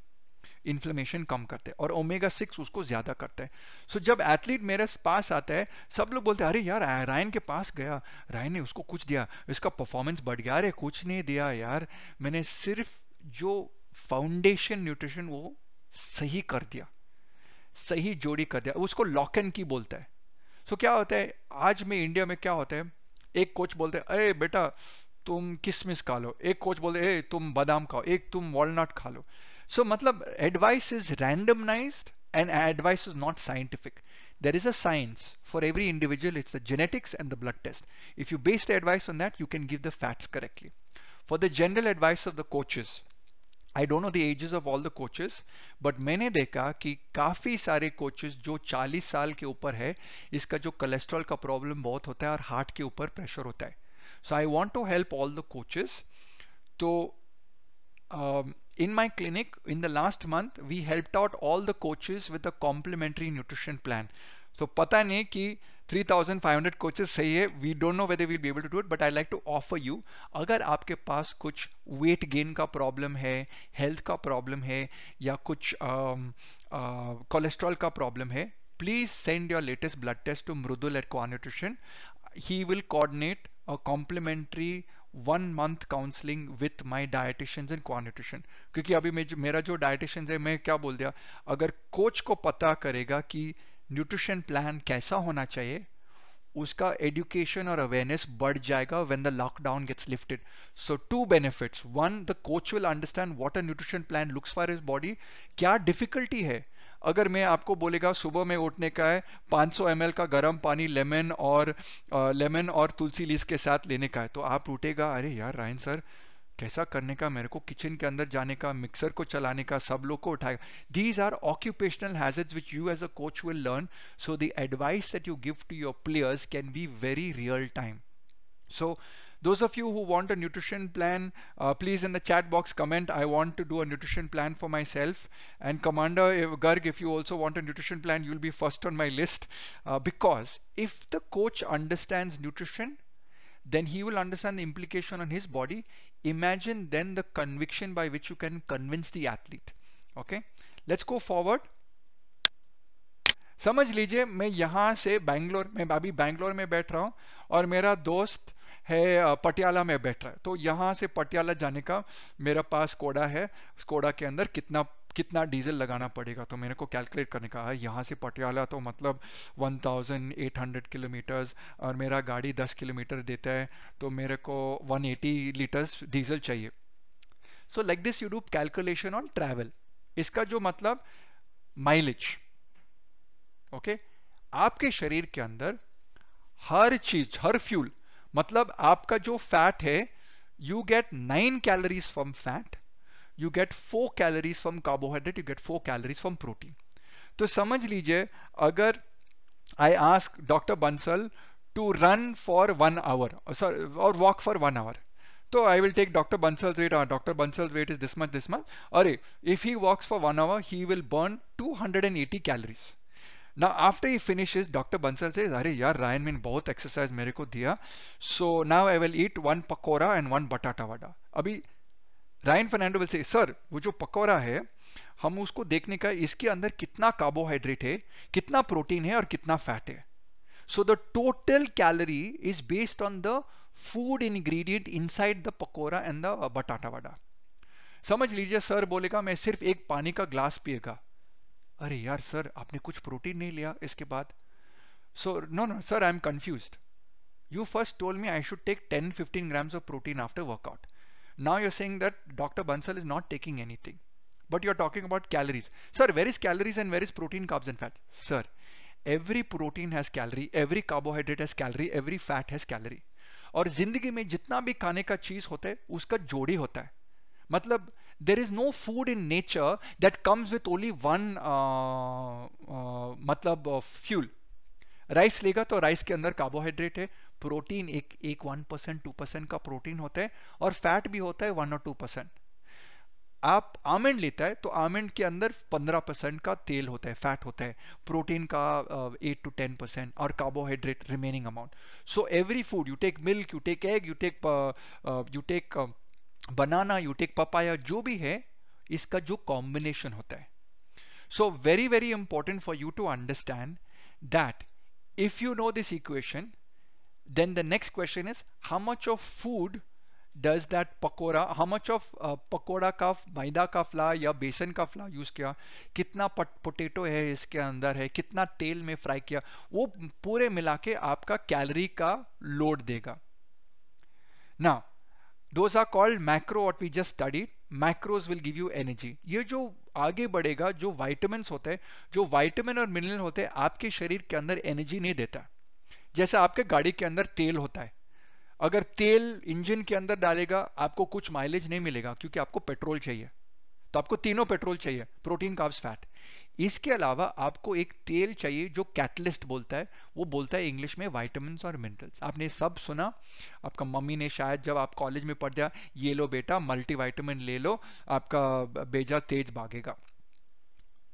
इन्फ्लेमेशन कम करते हैं और ओमेगा सिक्स उसको ज़्यादा करते हैं सो so, जब एथलीट मेरे पास आता है सब लोग बोलते हैं अरे यार रायन के पास गया रायन ने उसको कुछ दिया इसका परफॉर्मेंस बढ़ गया अरे कुछ नहीं दिया यार मैंने सिर्फ जो फाउंडेशन न्यूट्रिशन वो सही कर दिया सही जोड़ी कर दिया उसको लॉक एंड की बोलता है सो so, क्या होता है आज में इंडिया में क्या होता है एक कोच बोलते हैं अरे बेटा तुम किसमिस खा लो एक कोच बोले ए तुम बादाम खाओ एक तुम वॉलनट खा लो सो so, मतलब advice is randomise and advice is not scientific there is a science for every individual it's the genetics and the blood test if you based advice on that you can give the fats correctly for the general advice of the coaches I don't know the ages of all the coaches but मैंने देखा कि काफ़ी सारे coaches जो 40 साल के ऊपर है इसका जो कोलेस्ट्रॉल का प्रॉब्लम बहुत होता है और हार्ट के ऊपर प्रेशर होता है So I want to help all the coaches. So um, in my clinic, in the last month, we helped out all the coaches with a complementary nutrition plan. So pata 3,500 coaches say we don't know whether we'll be able to do it, but I'd like to offer you. Agar aapke paas kuch weight gain problem hai, health problem hai, um, uh, cholesterol problem hai, please send your latest blood test to Mrudul at Qua Nutrition. he will coordinate a complementary one month counselling with my dietitians and क्वानिट्यूशन क्योंकि अभी मेरा जो dietitians है मैं क्या बोल दिया अगर कोच को पता करेगा कि न्यूट्रिशन प्लान कैसा होना चाहिए उसका एडुकेशन और अवेयरनेस बढ़ जाएगा when the lockdown gets lifted so two benefits one the coach will understand what a nutrition plan looks for his body क्या डिफिकल्टी है अगर मैं आपको बोलेगा सुबह में उठने का है 500 सौ का गर्म पानी लेमन और लेमन और तुलसी लीज के साथ लेने का है तो आप उठेगा अरे यार रायन सर कैसा करने का मेरे को किचन के अंदर जाने का मिक्सर को चलाने का सब लोग को उठाएगा these are occupational hazards which you as a coach will learn so the advice that you give to your players can be very real time so Those of you who want a nutrition plan, uh, please in the chat box comment, I want to do a nutrition plan for myself. And Commander Garg, if you also want a nutrition plan, you'll be first on my list. Uh, because if the coach understands nutrition, then he will understand the implication on his body. Imagine then the conviction by which you can convince the athlete. Okay, let's go forward. समझ लीजिए मैं यहाँ से बैंगलोर में अभी बैंगलोर में बैठ रहा हूँ और मेरा दोस्त है पटियाला में बैठ रहा है तो यहाँ से पटियाला जाने का मेरा पास कोडा है उस कोडा के अंदर कितना कितना डीजल लगाना पड़ेगा तो मेरे को कैलकुलेट करने का है हाँ, यहाँ से पटियाला तो मतलब 1800 किलोमीटर्स और मेरा गाड़ी 10 किलोमीटर देता है तो मेरे को 180 लीटर्स डीजल चाहिए so like this you do calculation on travel इसका जो मतलब माइलेज ओके okay? आपके शरीर के अंदर हर चीज हर फ्यूल मतलब आपका जो फैट है you get nine calories from fat you get four calories from carbohydrate you get four calories from protein तो समझ लीजिए अगर I ask doctor Bansal to run for one hour sorry और वॉक फॉर वन आवर तो I will take doctor Bansal's weight और doctor Bansal's weight is this much this much अरे if he walks for one hour he will burn two hundred and eighty calories Now after he finishes, Dr. Bansal says, Are yaar, Ryan mean both exercise मेरे को दिया. So now I will eat one pakora and one batata vada. अभी Ryan Fernando will say sir वो जो पकौड़ा है हम उसको देखने का इसके अंदर कितना कार्बोहाइड्रेट है कितना प्रोटीन है और कितना फैट है so the total calorie is based on the food ingredient inside the pakora and the batata vada समझ लीजिए सर बोलेगा मैं सिर्फ एक पानी का ग्लास पिएगा अरे यार सर आपने कुछ प्रोटीन नहीं लिया इसके बाद so no no sir I am confuse you first told me I should take ten fifteen grams of protein after workout now you saying that doctor Bansal is not taking anything but you are talking about calories sir where is calories and where is protein carbs and fat sir every protein has calorie every carbohydrate has calorie every fat has calorie और जिंदगी में जितना भी खाने का चीज होता है उसका जोड़ी होता है मतलब there is no food in nature that comes with only one uh, uh, मतलब फ्यूल राइस लेगा तो राइस के अंदर कार्बोहाइड्रेट है प्रोटीन एक एक वन परसेंट टू परसेंट का प्रोटीन होता है और फैट भी होता है वन और टू परसेंट आप आमंड लेता है तो आमंड के अंदर 15 परसेंट का तेल होता है फैट होता है प्रोटीन का एट टू टेन परसेंट और carbohydrate remaining amount so every food you take milk you take egg you take you take banana you take papaya जो भी है इसका जो कॉम्बिनेशन होता है so very very important for you to understand that if you know this equation then the next question is how much of food does that pakora how much of pakora का मैदा का फ्ला या बेसन का फ्ला यूज़ किया कितना पोटेटो है इसके अंदर है कितना तेल में फ्राई किया वो पूरे मिला के आपका कैलोरी का लोड देगा ना those are called macro what we just studied macros will give you energy ye jo आगे बढ़ेगा जो वाइटामिन होते हैं जो वाइटामिन और मिनरल होते हैं आपके शरीर के अंदर एनर्जी नहीं देता जैसे आपके गाड़ी के अंदर तेल होता है अगर तेल इंजन के अंदर डालेगा आपको कुछ माइलेज नहीं मिलेगा क्योंकि आपको पेट्रोल चाहिए तो आपको तीनों पेट्रोल चाहिए प्रोटीन काब्स फैट इसके अलावा आपको एक तेल चाहिए जो कैटलिस्ट बोलता है वो बोलता है इंग्लिश में वाइटमिन और मिनरल्स आपने सब सुना आपका मम्मी ने शायद जब आप कॉलेज में पढ़ दिया ये लो बेटा मल्टीवाइटमिन ले लो आपका बेजा तेज भागेगा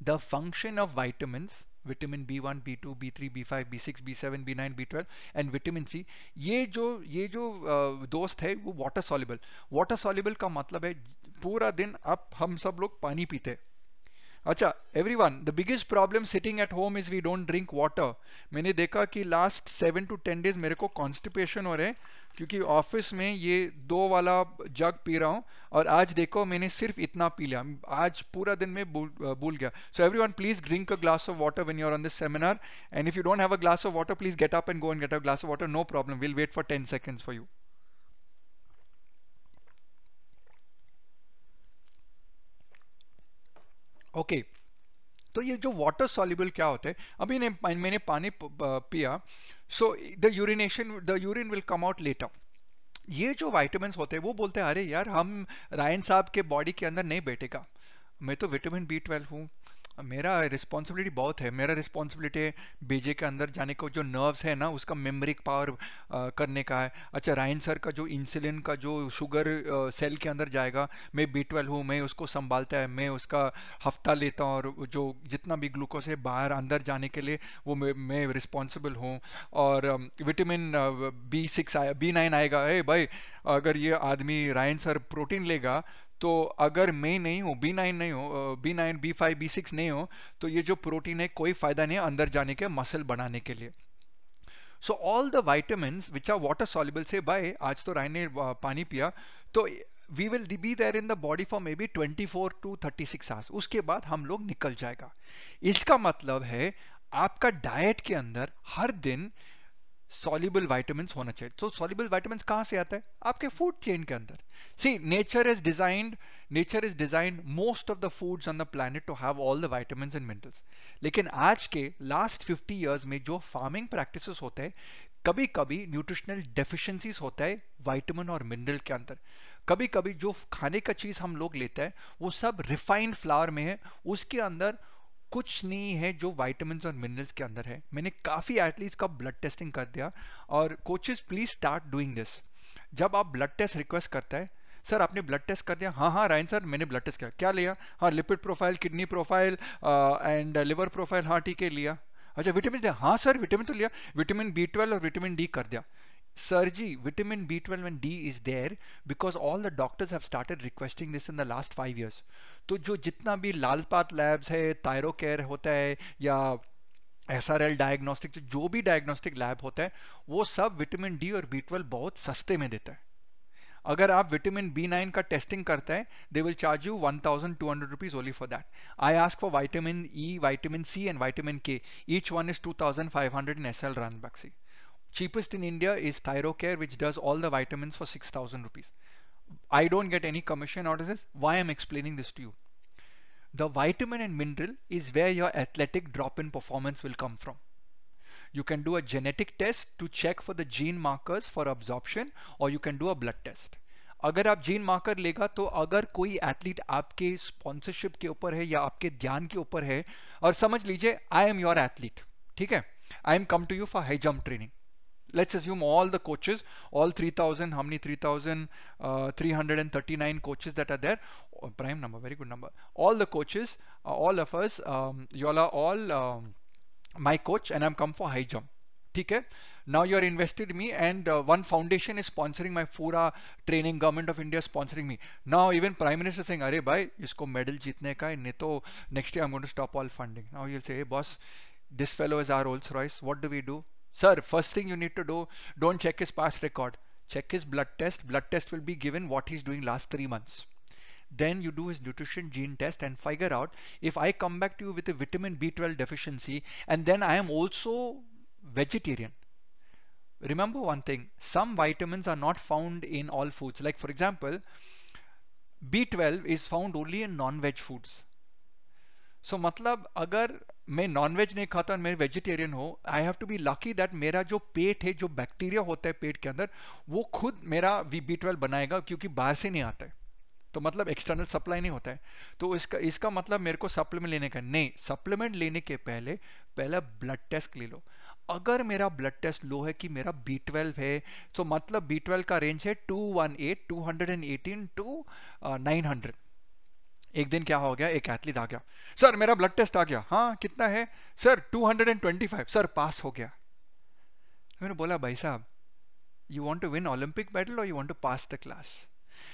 the function of vitamin vitamin B one B two B three B five B six B seven B nine B twelve and vitamin C ये जो ये जो दोस्त है वो वाटर सॉल्यूबल वाटर सॉल्यूबल का मतलब है पूरा दिन आप हम सब लोग पानी पीते हैं अच्छा everyone the biggest problem sitting at home is we don't drink water मैंने देखा कि last seven to ten days मेरे को कॉन्स्टिपेशन हो रहे क्योंकि ऑफिस में ये दो वाला जग पी रहा हूँ और आज देखो मैंने सिर्फ इतना पी लिया आज पूरा दिन में भूल गया so everyone please drink a glass of water when you're on this seminar and if you don't have a glass of water please get up and go and get a glass of water no problem will wait for ten seconds for you okay तो ये जो water soluble क्या होते हैं अभी ने, मैंने पानी पिया so the urination the urine will come out later ये जो वाइटामिन होते हैं वो बोलते हैं अरे यार हम रायन साहब के बॉडी के अंदर नहीं बैठेगा मैं तो विटामिन बी ट्वेल्व हूँ मेरा रिस्पॉन्सिबिलिटी बहुत है मेरा रिस्पॉन्सिबिलिटी है बीजे के अंदर जाने को जो नर्व्स है ना उसका मेमरिक पावर करने का है अच्छा राइन सर का जो इंसुलिन का जो शुगर सेल के अंदर जाएगा मैं बी ट्वेल्व हूँ मैं उसको संभालता है मैं उसका हफ्ता लेता हूँ और जो जितना भी ग्लूकोज है बाहर अंदर जाने के लिए वो मैं, मैं रिस्पॉन्सिबल हूँ और विटामिन बी सिक्स आया बी नाइन आएगा ए भाई अगर ये आदमी रायन सर प्रोटीन लेगा तो अगर मैं नहीं हूँ बी नाइन नहीं हो B nine B five B six नहीं हो तो ये जो प्रोटीन है कोई फ़ायदा नहीं अंदर जाने के मसल बनाने के लिए so all the vitamins which are water soluble से बाय आज तो राय ने पानी पिया तो we will be there in the body for maybe twenty four to thirty six hours उसके बाद हम लोग निकल जाएगा इसका मतलब है आपका डाइट के अंदर हर दिन सॉल्यूबल वाइटामिन होना चाहिए तो सॉल्यूबल वाइटामिन कहाँ से आता है आपके फूड चेन के अंदर see nature is designed nature is designed most of the foods on the planet to have all the vitamin and minerals लेकिन आज के लास्ट फिफ्टी ईयर्स में जो फार्मिंग प्रैक्टिस होते हैं कभी कभी न्यूट्रिशनल डेफिशिएंसीज होता है वाइटामिन और मिनरल के अंदर कभी कभी जो खाने का चीज़ हम लोग लेते हैं वो सब रिफाइंड फ्लावर में है उसके अंदर कुछ नहीं है जो वाइटमिन और मिनरल्स के अंदर है मैंने काफ़ी एथलीट्स का ब्लड टेस्टिंग कर दिया और coaches please start doing this जब आप ब्लड टेस्ट रिक्वेस्ट करता है सर आपने ब्लड टेस्ट कर दिया हाँ हाँ रायन सर मैंने ब्लड टेस्ट किया क्या लिया हाँ lipid profile kidney profile and liver profile हाँ ठीक है लिया अच्छा विटामिन दिया हाँ सर विटामिन तो लिया विटामिन बी ट्वेल्व और विटामिन डी कर दिया sir ji vitamin B twelve and D is there because all the doctors have started requesting this in the last five years तो जो जितना भी लालपात लैब्स है तायरो केयर होता है या एस आर एल डायग्नोस्टिक जो भी डायग्नोस्टिक लैब होता है वो सब विटामिन डी और बी ट्वेल्व बहुत सस्ते में देता है अगर आप विटामिन बी नाइन का टेस्टिंग करते हैं they will charge you one thousand two hundred rupees only for that I ask for vitamin E vitamin C and vitamin K each one is two thousand five hundred in S L Ranbaxy cheapest in India is which does all the vitamin for six thousand rupees I don't get any commission out of this. Why I'm explaining this to you. The vitamin and mineral is where your athletic drop in performance will come from. You can do a genetic test to check for the gene markers for absorption or you can do a blood test. अगर आप gene marker लेगा तो अगर कोई athlete आपके sponsorship के ऊपर है या आपके ध्यान के ऊपर है और समझ लीजिए आई एम योर एथलीट ठीक है I am come to you for high jump training let's assume all the coaches all 3000 how many 3339 uh, coaches that are there oh, prime number very good number all the coaches uh, all of us um, you all are all um, my coach and i'm come for high jump okay now you are invested in me and uh, one foundation is sponsoring my pura training government of india sponsoring me now even prime minister saying are bhai isko medal jeetne ka hai to next year i'm going to stop all funding now you'll say hey boss this fellow is our rolls royce what do we do Sir, first thing you need to do, don't check his past record. Check his blood test. Blood test will be given what he's doing last three months. Then you do his nutrition gene test and figure out if I come back to you with a vitamin B12 deficiency and then I am also vegetarian. Remember one thing, some vitamins are not found in all foods. Like for example, B12 is found only in non-veg foods. So so, मतलब अगर मैं nonveg नहीं खाता और मैं vegetarian हो I have to be lucky that मेरा जो पेट है जो बैक्टीरिया होता है पेट के अंदर वो खुद मेरा वी बी ट्वेल्व बनाएगा क्योंकि बाहर से नहीं आता है तो मतलब एक्सटर्नल सप्लाई नहीं होता है तो इसका इसका मतलब मेरे को सप्लीमेंट लेने का नहीं सप्लीमेंट लेने के पहले पहले ब्लड टेस्ट ले लो अगर मेरा ब्लड टेस्ट लो है कि मेरा बी ट्वेल्व है तो मतलब बी ट्वेल्व का रेंज है two one eight two hundred and eighteen to nine hundred एक दिन क्या हो गया एक एथलीट आ गया सर मेरा ब्लड टेस्ट आ गया हाँ कितना है सर 225 सर पास हो गया मैंने बोला भाई साहब you want to win Olympic medal और you want to pass the class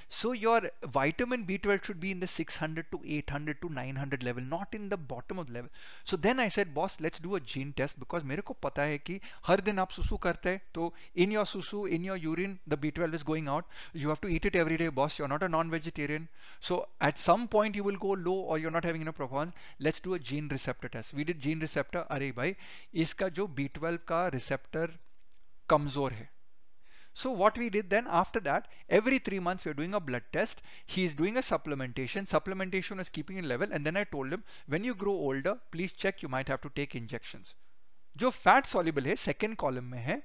So your vitamin B12 should be in the 600 to 800 to 900 level, not in the bottom of the level. So then I said, boss, let's do a gene test because mere ko pata hai ki har din aap susu karte hai to in your susu, in your urine, the B12 is going out. You have to eat it every day, boss. You're not a non-vegetarian. So at some point you will go low or you're not having enough performance. Let's do a gene receptor test. We did gene receptor. are bhai iska jo B12 ka receptor kamzor hai So what we did then after that, every three months we're doing a blood test. He is doing a supplementation. Supplementation is keeping it level. And then I told him, when you grow older, please check you might have to take injections. जो fat soluble है second column में है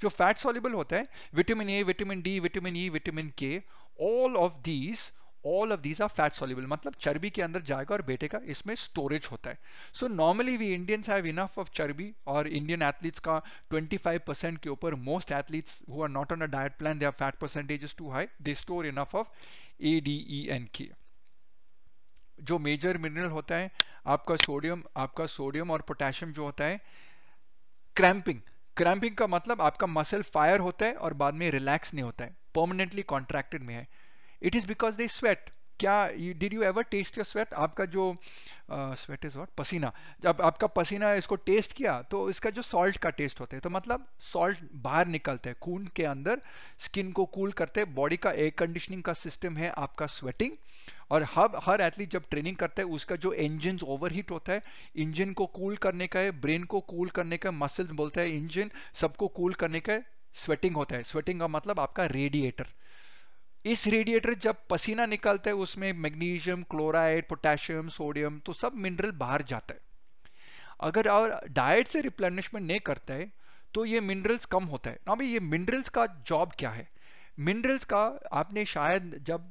जो fat soluble होता है vitamin A, vitamin D, vitamin E, vitamin K, all of these. All of these are fat soluble मतलब चर्बी के अंदर जाएगा और बेटे का इसमें स्टोरेज होता है so normally we Indians have enough of चर्बी और इंडियन एथलीट्स का 25 परसेंट के ऊपर most athletes who are not on a diet plan they are fat percentage too high they store enough of A D E and K जो major mineral होता है आपका sodium आपका सोडियम और potassium जो होता है क्रैम्पिंग क्रैम्पिंग का मतलब आपका मसल फायर होता है और बाद में रिलैक्स नहीं होता है परमानेंटली कॉन्ट्रैक्टेड में है it is because they sweat क्या did you ever test your sweat आपका जो स्वेट इज़ वॉट पसीना जब आपका पसीना इसको टेस्ट किया तो इसका जो सॉल्ट का टेस्ट होता है तो मतलब सॉल्ट बाहर निकलते हैं खून के अंदर स्किन को कूल करते हैं बॉडी का एयर कंडीशनिंग का सिस्टम है आपका स्वेटिंग और हब हर एथलीट जब ट्रेनिंग करते हैं उसका जो इंजन ओवरहीट होता है इंजन को कूल करने का है ब्रेन को कूल करने का मसल्स बोलते हैं इंजन सबको कूल करने का है स्वेटिंग होता है स्वेटिंग का मतलब आपका रेडिएटर इस रेडिएटर जब पसीना निकलता है उसमें मैग्नीशियम क्लोराइड पोटेशियम सोडियम तो सब मिनरल बाहर जाता है अगर और डाइट से रिप्लेनिशमेंट नहीं करता है तो ये मिनरल्स कम होता है ना भाई ये मिनरल्स का जॉब क्या है मिनरल्स का आपने शायद जब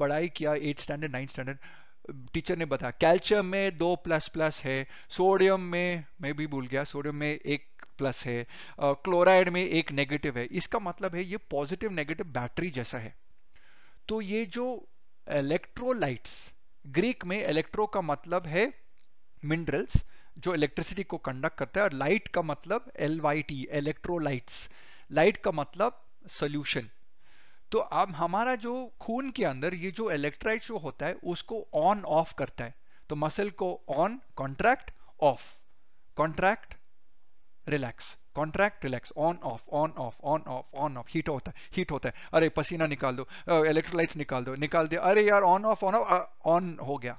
पढ़ाई किया eight standard ninth standard teacher ने बताया कैल्शियम में दो प्लस प्लस है सोडियम में मैं भी भूल गया सोडियम में एक प्लस है क्लोराइड में एक नेगेटिव है इसका मतलब है ये पॉजिटिव नेगेटिव बैटरी जैसा है तो ये जो इलेक्ट्रोलाइट्स ग्रीक में इलेक्ट्रो का मतलब है मिनरल्स जो इलेक्ट्रिसिटी को कंडक्ट करता है और लाइट का मतलब L Y T electrolytes light का मतलब सोल्यूशन तो अब हमारा जो खून के अंदर ये जो इलेक्ट्राइट जो होता है उसको ऑन ऑफ करता है तो मसल को on contract off contract relax contract relax on off on off on off on off heat होता है हीट होता है अरे पसीना निकाल दो इलेक्ट्रोलाइट्स uh, निकाल दो निकाल दिया अरे यार on off on off on हो गया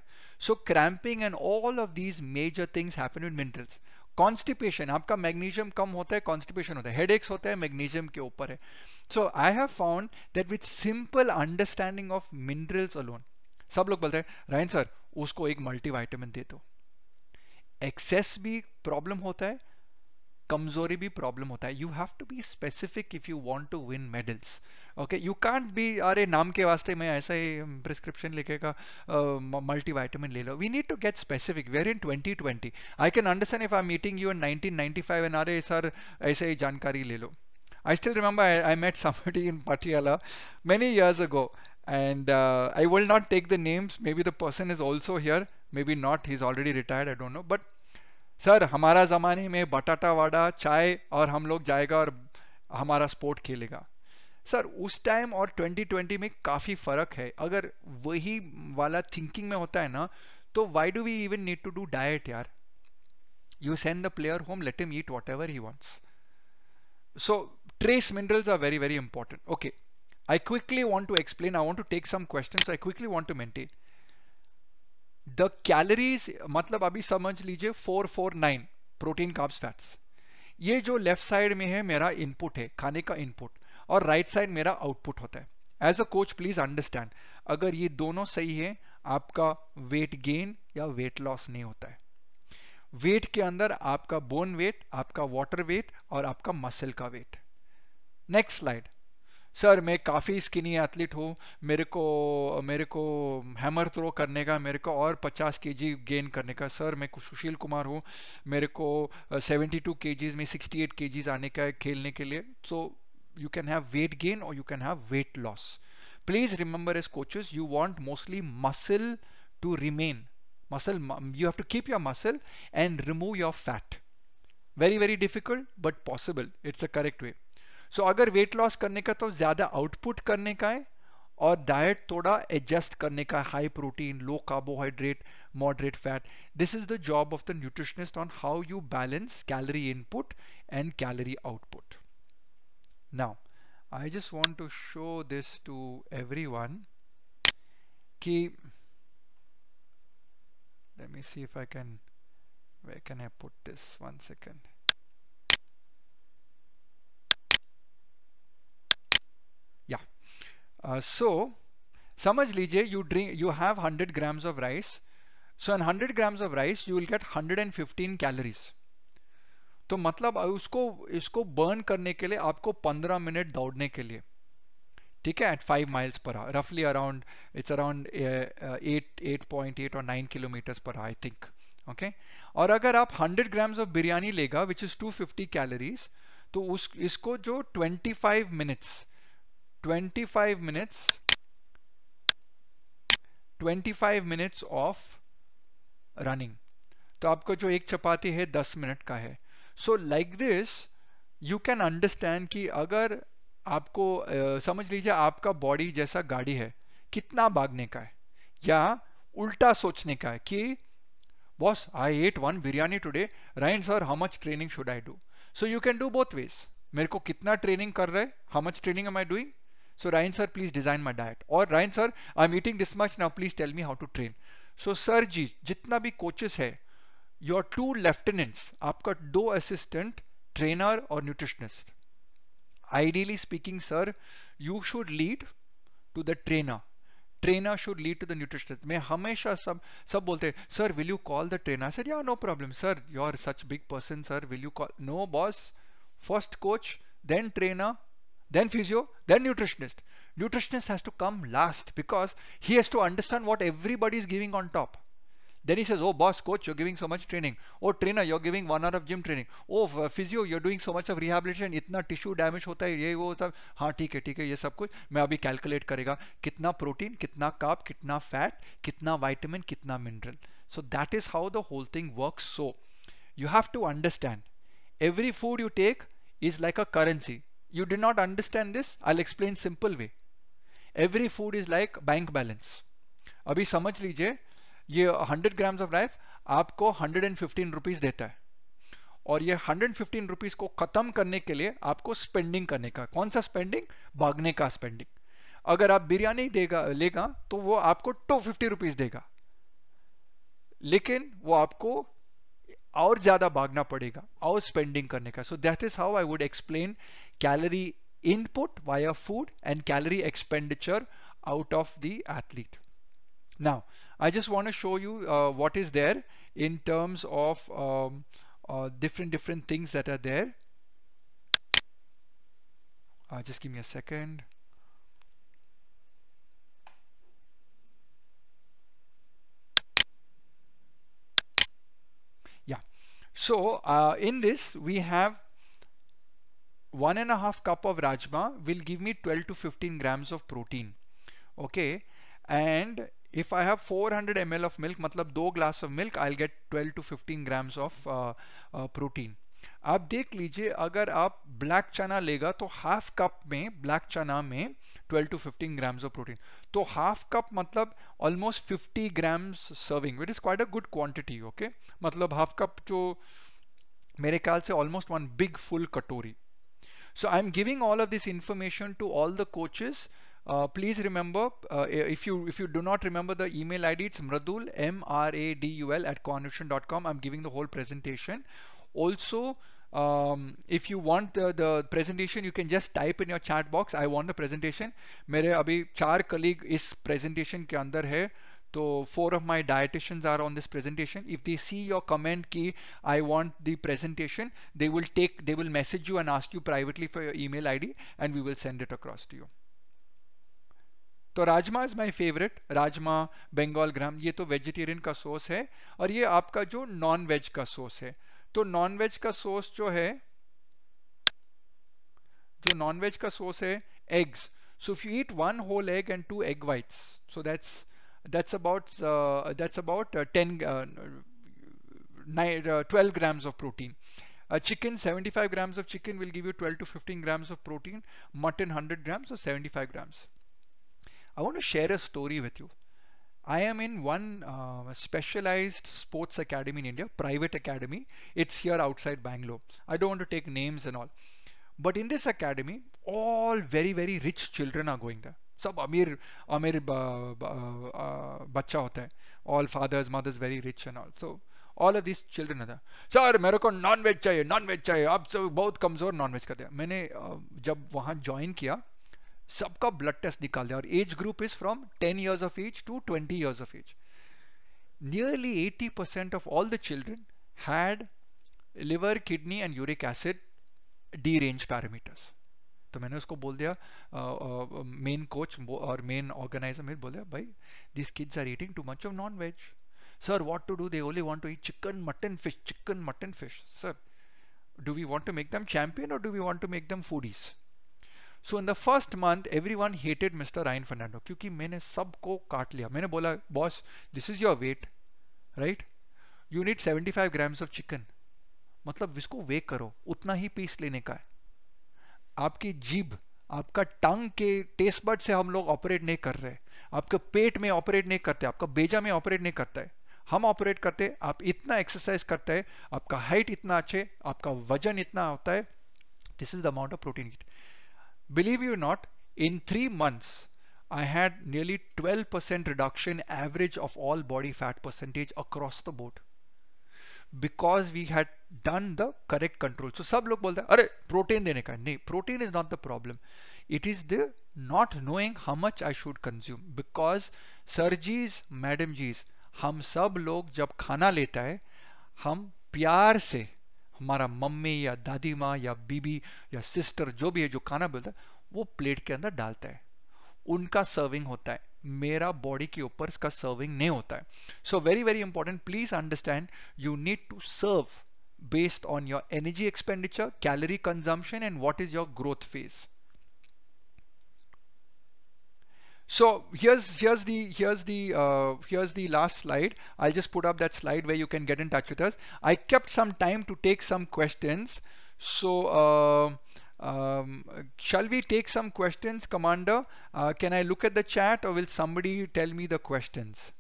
so cramping and all of these major things happen in minerals constipation आपका मैग्नीशियम कम होता है कॉन्स्टिपेशन होता है हेड एक्स होता है मैग्नीशियम के ऊपर है so I have found that with simple understanding of minerals alone सब लोग बोलते हैं राइन सर उसको एक मल्टीवाइटामिन दे दो एक्सेस भी प्रॉब्लम होता है कमजोरी भी प्रॉब्लम होता है you have to be specific if you want to win medals okay you can't be अरे नाम के वास्ते मैं ऐसा ही प्रिस्क्रिप्शन लिखे का मल्टी वाइटामिन ले लो we need to get specific where in 2020 I can understand if I meeting you in nineteen ninety five an अरे सर ऐसे ही जानकारी ले लो I still remember I, I, met somebody in Patiala many years ago, and uh, I will not take the names. Maybe the person is also here, maybe not. He's already retired I don't know but sir हमारा जमाने में बटाटा वाडा चाय और हम लोग जाएगा और हमारा स्पोर्ट खेलेगा सर उस टाइम और 2020 में काफी फर्क है अगर वही वाला थिंकिंग में होता है ना तो why do we even need to do diet यार you send the player home let him eat whatever he wants so trace minerals are very very important okay I quickly want to explain I want to take some question I quickly want to maintain the calories मतलब अभी समझ लीजिए 449 protein carbs fats ये जो left side में है मेरा input है खाने का इनपुट और राइट right साइड मेरा आउटपुट होता है as a coach please understand अगर ये दोनों सही है आपका वेट गेन या वेट लॉस नहीं होता है वेट के अंदर आपका बोन वेट आपका वाटर वेट और आपका मसल का वेट नेक्स्ट स्लाइड सर मैं काफ़ी स्किनी एथलीट हूँ मेरे को मेरे को हैमर थ्रो करने का मेरे को और 50 केजी गेन करने का सर मैं सुशील कुमार हूँ मेरे को 72 केजीज में 68 केजीज आने का है खेलने के लिए so you can have weight gain और you can have weight loss please remember as coaches you want mostly muscle to remain muscle you have to keep your muscle and remove your fat very very difficult but possible it's a correct way so so, अगर weight loss करने का तो ज़्यादा output करने का है और diet थोड़ा एडजस्ट करने का high protein low carbohydrate moderate fat this is the job of the nutritionist on how you balance calorie input and calorie output now I just want to show this to everyone कि let me see if I can where can I put this one so uh, समझ लीजिए you drink you have 100 grams of rice so an 100 grams of rice you will get 115 calories तो मतलब uh, उसको इसको burn करने के लिए आपको 15 मिनट दौड़ने के लिए ठीक है एट फाइव माइल्स पर आ रफली around it's around eight eight point eight और नाइन किलोमीटर्स पर आई थिंक ओके और अगर आप हंड्रेड ग्राम्स ऑफ बिरयानी लेगा which is two fifty calories तो उस इसको जो twenty five minutes 25 minutes 25 minutes of running तो आपको जो एक चपाती है 10 मिनट का है so like this you can understand कि अगर आपको uh, समझ लीजिए आपका बॉडी जैसा गाड़ी है कितना भागने का है या उल्टा सोचने का है कि boss I ate one biryani today right sir how much training should I do so you can do both ways मेरे को कितना ट्रेनिंग कर रहे how much training am I doing So Ryan sir, please design my diet. Or Ryan sir, i am eating this much now. Please tell me how to train. So sir ji jitna bhi coaches hai your two lieutenants aapka two assistant trainer or nutritionist ideally speaking sir you should lead to the trainer trainer should lead to the nutritionist मैं हमेशा सब सब बोलते हैं sir will you call the trainer sir या no problem sir you are such big person sir will you call no boss first coach then trainer then physio, then nutritionist. Nutritionist has to come last because he has to understand what everybody is giving on top. Then he says, oh boss, coach, you're giving so much training. Oh trainer, you're giving one hour of gym training. Oh physio, you're doing so much of rehabilitation. इतना tissue damage होता है ये वो सब हाँ ठीक है ठीक है ये सब कुछ मैं अभी कैलकुलेट calculate कितना Kitna protein, kitna कितना kitna fat, kitna vitamin, kitna mineral. So that is how the whole thing works. So you have to understand, every food you take is like a currency you did not understand this i'll explain simple way every food is like bank balance अभी समझ लीजिए ये 100 grams of rife आपको 115 rupees देता है और ये 115 rupees को ख़त्म करने के लिए आपको स्पेंडिंग करने का कौन सा स्पेंडिंग भागने का स्पेंडिंग अगर आप बिरयानी देगा लेगा तो वो आपको टू फिफ्टी रुपीज़ देगा लेकिन वो आपको और ज़्यादा भागना पड़ेगा और स्पेंडिंग करने का so that is how I would explain calorie input via food and calorie expenditure out of the athlete. Now, I just want to show you uh, what is there in terms of um, uh, different different things that are there. Uh, just give me a second. Yeah. So uh, in this we have one and a half cup of rajma will give me 12 to 15 grams of protein okay and if I have 400 ml of milk मतलब दो glass of milk I'll get 12 to 15 grams of uh, uh, protein आप देख लीजिए अगर आप black चना लेगा तो हाफ कप में ब्लैक चना में 12 टू 15 ग्राम्स ऑफ प्रोटीन तो हाफ कप मतलब almost 50 grams serving with is quite a good quantity okay मतलब हाफ कप जो मेरे ख्याल से ऑलमोस्ट वन बिग फुल कटोरी So I'm giving all of this information to all the coaches. Uh, please remember, uh, if you if you do not remember the email ID, it's Mradul, M-R-A-D-U-L at connutrition.com. I'm giving the whole presentation. Also, um, if you want the, the presentation, you can just type in your chat box, I want the presentation. मेरे अभी चार colleague इस presentation के अंदर है. तो four of my dietitian are on this presentation if they see your comment की I want the presentation they will take they will message you and ask you privately for your email ID and we will send it across to you तो rajma is my favourite rajma Bengal gram ये तो vegetarian का source है और ये आपका जो non veg का सोर्स है तो नॉन वेज का सोर्स जो है जो नॉन वेज का सोर्स है eggs so if you eat one whole egg and two egg whites so that's that's about uh, that's about uh, 10 uh, nine, 12 grams of protein a chicken 75 grams of chicken will give you 12 to 15 grams of protein mutton 100 grams or 75 grams I want to share a story with you I am in one uh, specialized sports academy in India private academy it's here outside Bangalore I don't want to take names and all but in this academy all very very rich children are going there सब अमीर अमीर बच्चा होता है all fathers mothers very rich and all so all of this children था sir मेरे को non veg चाहिए नॉन वेज चाहिए आप सब बहुत कमज़ोर नॉन वेज करते हैं मैंने जब वहाँ ज्वाइन किया सबका ब्लड टेस्ट निकाल दिया और age group is from ten years of age to twenty years of age nearly eighty percent of all the the had liver kidney and uric acid the range parameters तो मैंने उसको बोल दिया main coach और main organiser मेरे बोल दिया भाई this kids are eating too much of non veg sir what to do they only want to eat chicken mutton fish chicken mutton fish sir do we want to make them champion और do we want to make them foodies so in the first month everyone hated mister Ryan Fernando क्योंकि मैंने सबको काट लिया मैंने बोला boss this is your weight right you need seventy five grams of chicken मतलब इसको वे करो उतना ही पीस लेने का है आपकी जीभ आपका टंग के टेस्ट बर्ड से हम लोग ऑपरेट नहीं कर रहे आपके पेट में ऑपरेट नहीं करते आपका बेजा में ऑपरेट नहीं करता है हम ऑपरेट करते आप इतना एक्सरसाइज करते हैं आपका हाइट इतना अच्छे आपका वजन इतना होता है this is the amount of protein believe you not three three I I had nearly 12% reduction average of all body fat percentage across the board. Because we had done the correct control सो सब लोग बोलते हैं अरे protein देने का नहीं protein is not the problem it is the not knowing how much I should consume because sir जीज मैडम जीज हम सब लोग जब खाना लेता है हम प्यार से हमारा मम्मी या दादी माँ या बीबी या सिस्टर जो भी है जो खाना बोलता है वो प्लेट के अंदर डालता है उनका सर्विंग होता है मेरा body के ऊपर इसका सर्विंग नहीं होता है so very very important please understand you need to serve based on your energy expenditure, calorie consumption, and what is your growth phase. So here's here's the here's the uh, here's the last slide. I'll just put up that slide where you can get in touch with us. I kept some time to take some questions, so uh, um, shall we take some questions, Commander? Uh, can I look at the chat or will somebody tell me the questions?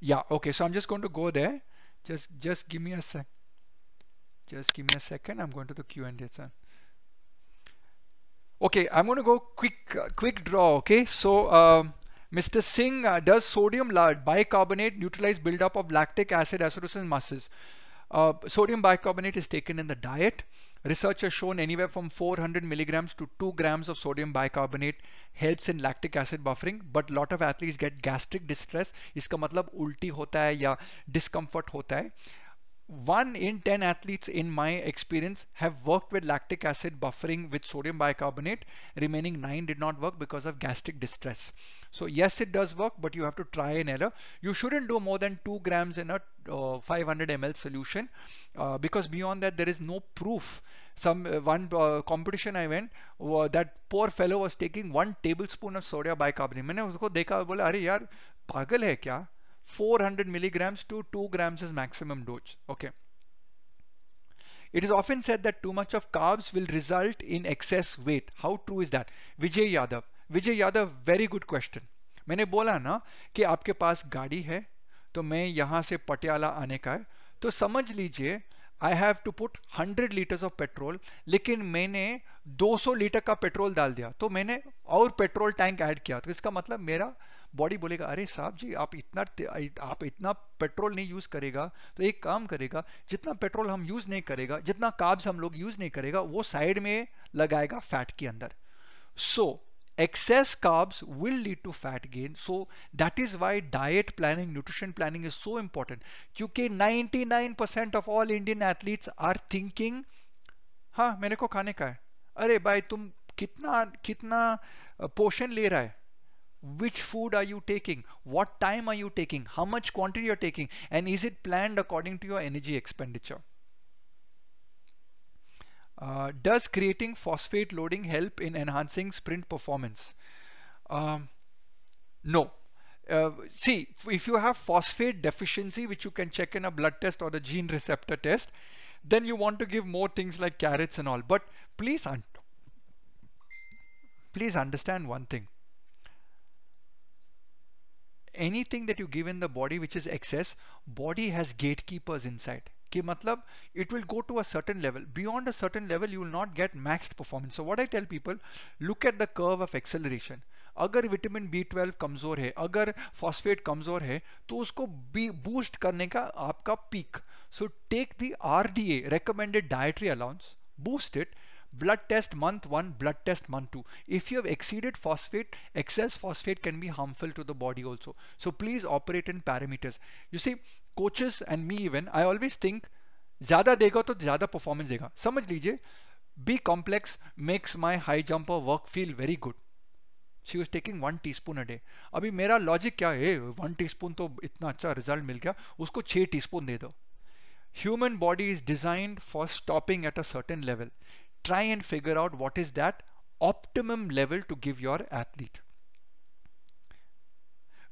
Yeah, okay, so I'm just going to go there. Just just give me a sec. Just give me a second. I'm going to the Q&A. Okay, I'm going to go quick uh, quick draw, okay? So, Mr. Um, Singh, uh, does sodium bicarbonate neutralize buildup of lactic acid associated muscles? Uh, sodium bicarbonate is taken in the diet. Research has shown anywhere from 400 milligrams to 2 grams of sodium bicarbonate helps in lactic acid buffering but lot of athletes get gastric distress. इसका matlab ulti hota hai ya discomfort hota hai one in 10 athletes in my experience have worked with lactic acid buffering with sodium bicarbonate remaining nine did not work because of gastric distress so yes it does work but you have to try and error you shouldn't do more than two grams in a uh, 500 ml solution uh, because beyond that there is no proof some uh, one uh, competition I went that poor fellow was taking one tablespoon of sodium bicarbonate मैंने उसको देखा बोला अरे यार पागल है क्या 400 milligrams to 2 grams is maximum dose. Okay. It is often said that too much of carbs will result in excess weight. How true is that? Vijay Yadav. Vijay Yadav, very good question. मैंने बोला ना कि आपके पास गाड़ी है तो मैं यहाँ से पटियाला आने का है तो समझ लीजिए I have to put 100 litres of petrol लेकिन मैंने 200 लीटर का पेट्रोल डाल दिया तो मैंने और पेट्रोल टैंक ऐड किया तो इसका मतलब मेरा बॉडी बोलेगा अरे साहब जी आप इतना आप इतना पेट्रोल नहीं यूज़ करेगा तो एक काम करेगा जितना पेट्रोल हम यूज़ नहीं करेगा जितना काब्स हम लोग यूज़ नहीं करेगा वो साइड में लगाएगा फैट के अंदर so excess carbs will lead to fat gain so that is why diet planning nutrition planning is so important क्योंकि 99% of all Indian athletes are thinking हाँ मेरे को खाने का है अरे भाई तुम कितना कितना पोषण ले रहा है which food are you taking what time are you taking how much quantity you're taking and is it planned according to your energy expenditure uh, does creating phosphate loading help in enhancing sprint performance um, no uh, see if you have phosphate deficiency which you can check in a blood test or the gene receptor test then you want to give more things like carrots and all but please un please understand one thing anything that you give in the body which is excess body has gatekeepers inside कि it will go to a certain level beyond a certain level you will not get maxed performance so what I tell people look at the curve of acceleration Agar vitamin B12 comes है अगर phosphate कमज़ोर है तो उसको boost करने का आपका peak. So take the RDA, recommended dietary allowance, boost it, blood test month 1 blood test month 2 if you have exceeded phosphate excess phosphate can be harmful to the body also so please operate in parameters you see coaches and me even I always think ज़्यादा देगा तो ज़्यादा performance देगा समझ लीजिए complex makes my high jumper work feel very good. She was taking one teaspoon a day. अभी मेरा logic क्या है eh, One teaspoon तो इतना अच्छा result मिल गया उसको six teaspoon दे दो human body is designed for stopping at a certain level try and figure out what is that optimum level to give your athlete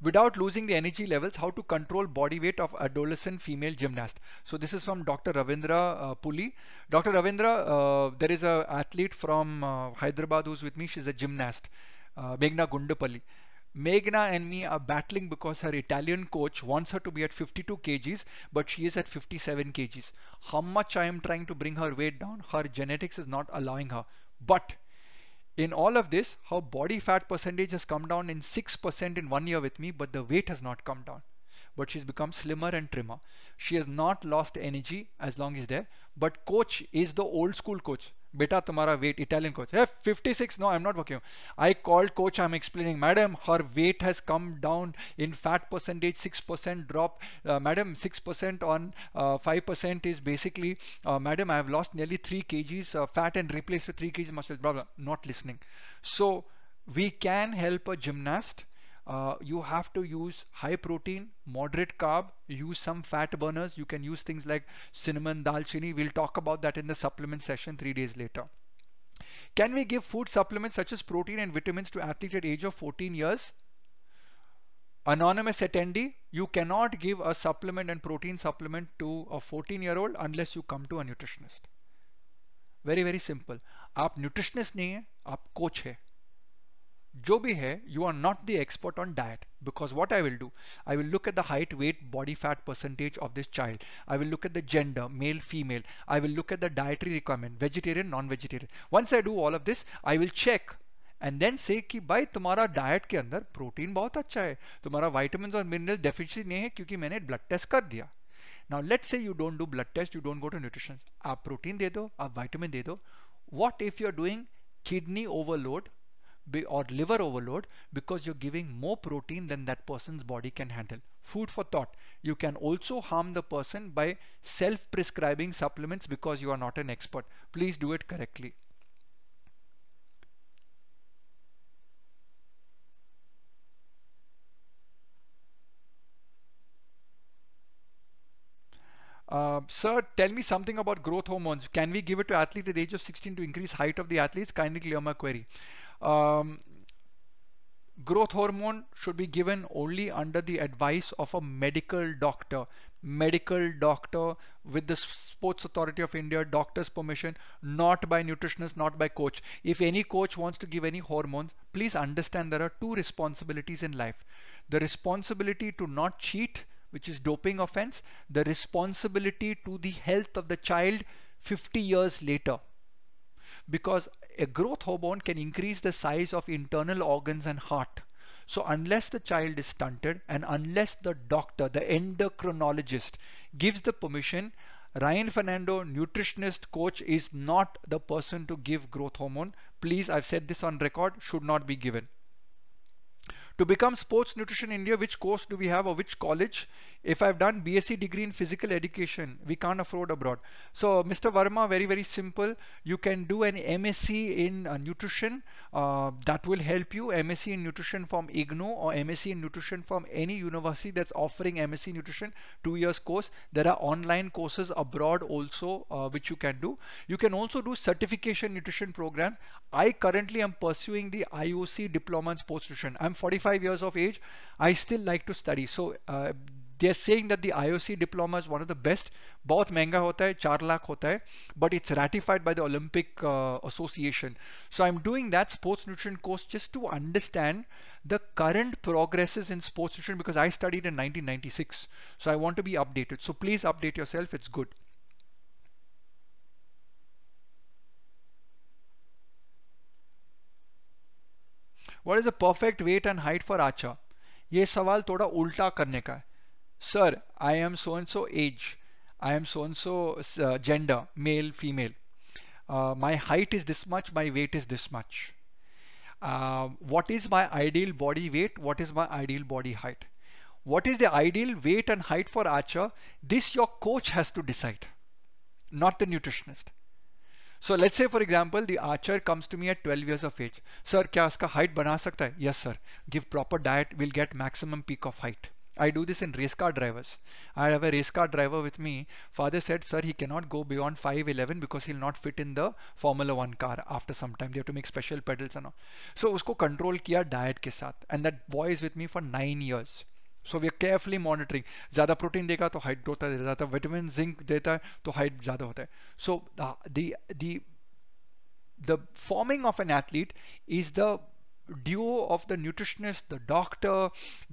without losing the energy levels how to control body weight of adolescent female gymnast so this is from dr ravindra uh, puli dr ravindra uh, there is a athlete from uh, hyderabad who's with me she's a gymnast uh, Meghna Gundapalli. Meghna and me are battling because her Italian coach wants her to be at 52 kgs, but she is at 57 kgs. How much I am trying to bring her weight down, her genetics is not allowing her. But in all of this, her body fat percentage has come down in 6% in one year with me, but the weight has not come down. But she's become slimmer and trimmer. She has not lost energy as long as there. But coach is the old school coach beta tumhara weight italian coach hey, 56 no i'm not working i called coach i'm explaining madam her weight has come down in fat percentage 6% drop uh, madam 6% on 5% uh, is basically uh, madam i have lost nearly 3 kgs uh, fat and replaced with 3 kgs muscle Problem? not listening so we can help a gymnast uh, you have to use high protein, moderate carb, use some fat burners. You can use things like cinnamon, dalchini. We'll talk about that in the supplement session three days later. Can we give food supplements such as protein and vitamins to athletes at age of 14 years? Anonymous attendee, you cannot give a supplement and protein supplement to a 14 year old unless you come to a nutritionist. Very very simple. आप nutritionist, नहीं है a coach. जो भी है you are not the expert on diet because what I will do I will look at the height weight body fat percentage of this child I will look at the gender male female I will look at the dietary requirement vegetarian non vegetarian once I do all of this I will check and then say कि भाई तुम्हारा diet के अंदर protein बहुत अच्छा है तुम्हारा vitamin और मिनरल डेफिशिएंसी नहीं है क्योंकि मैंने ब्लड टेस्ट कर दिया now let say you don't do blood test you don't go to nutrition आप प्रोटीन दे दो आप वाइटमिन दे दो what if you are doing kidney overload be, or liver overload because you're giving more protein than that person's body can handle. Food for thought. You can also harm the person by self-prescribing supplements because you are not an expert. Please do it correctly. Uh, sir, tell me something about growth hormones. Can we give it to athlete at the age of 16 to increase height of the athletes? Kindly clear my query um, growth hormone should be given only under the advice of a medical doctor medical doctor with the sports authority of india doctor's permission not by nutritionist not by coach if any coach wants to give any hormones please understand there are two responsibilities in life the responsibility to not cheat which is doping offense the responsibility to the health of the child 50 years later because a growth hormone can increase the size of internal organs and heart. So unless the child is stunted and unless the doctor, the endocrinologist gives the permission, Ryan Fernando, nutritionist coach is not the person to give growth hormone. Please, I've said this on record, should not be given. To become sports nutrition India, which course do we have or which college? If I've done BSc degree in physical education, we can't afford abroad. So Mr. Varma, very, very simple. You can do an MSc in uh, nutrition. Uh, that will help you. MSc in nutrition from IGNO or MSc in nutrition from any university that's offering MSc nutrition, two years course. There are online courses abroad also, uh, which you can do. You can also do certification nutrition program. I currently am pursuing the IOC diploma in sports nutrition. I'm 45 65 years of age, I still like to study. So uh, they are saying that the IOC diploma is one of the best. both manga hota hai, char lakh hota hai, but it's ratified by the Olympic uh, Association. So I'm doing that sports nutrition course just to understand the current progresses in sports nutrition because I studied in 1996. So I want to be updated. So please update yourself. It's good. What is the perfect weight and height for archer? आचा ये सवाल थोड़ा उल्टा करने का है sir I am so and so as I am so and so uh, gender, male, female. Uh, my height is this much, my weight is this much. Uh, what is my ideal body weight? What is my ideal body height? What is the ideal weight and height for archer? This your coach has to decide, not the nutritionist. So let's say, for example, the archer comes to me at 12 years of age. Sir, क्या height height बना सकता Yes, sir. Give proper diet, we'll get maximum peak of height. I do this in race car drivers. I have a race car driver with me. Father said, sir, he cannot go beyond 5'11 because he'll not fit in the Formula 1 car after some time. They have to make special pedals and all. So, usko control kiya diet ke saath. And that boy is with me for 9 years. So we are carefully monitoring ज़्यादा protein देगा तो height होता है ज़्यादा vitamin zinc देता है तो height ज़्यादा होता है सो दी दी the forming of an athlete is the duo of the nutritionist, the doctor,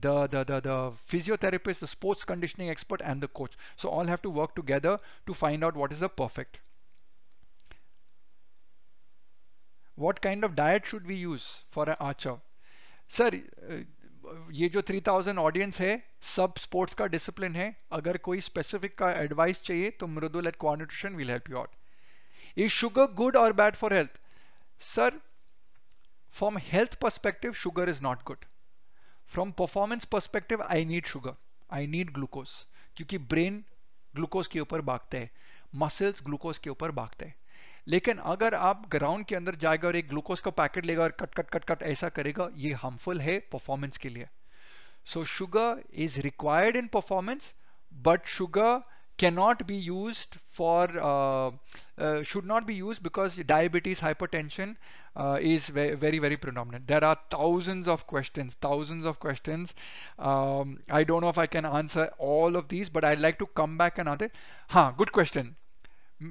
the, the, the, the, physiotherapist, the sports conditioning expert and the coach. So all have to work together to find out what is the perfect. What kind of diet should we use for an archer? Sir, uh, ये जो 3000 audience है सब sports का discipline है अगर कोई specific का advice चाहिए तो Mridul at Quanutrition will help you out is sugar good और bad for health sir from health perspective sugar is not good from performance perspective I need sugar I need glucose क्योंकि brain glucose के ऊपर भागते हैं muscles glucose के ऊपर भागते हैं लेकिन अगर आप ग्राउंड के अंदर जाएगा और एक ग्लूकोज का पैकेट लेगा और कट कट कट कट ऐसा करेगा ये हार्मफुल है परफॉर्मेंस के लिए so sugar is required in performance but sugar cannot be used for uh, uh, should not be used because diabetes hypertension uh, is very very predominant there are thousands of questions thousands of questions um, I don't know if I can answer all of these but I'd like to come back another huh good question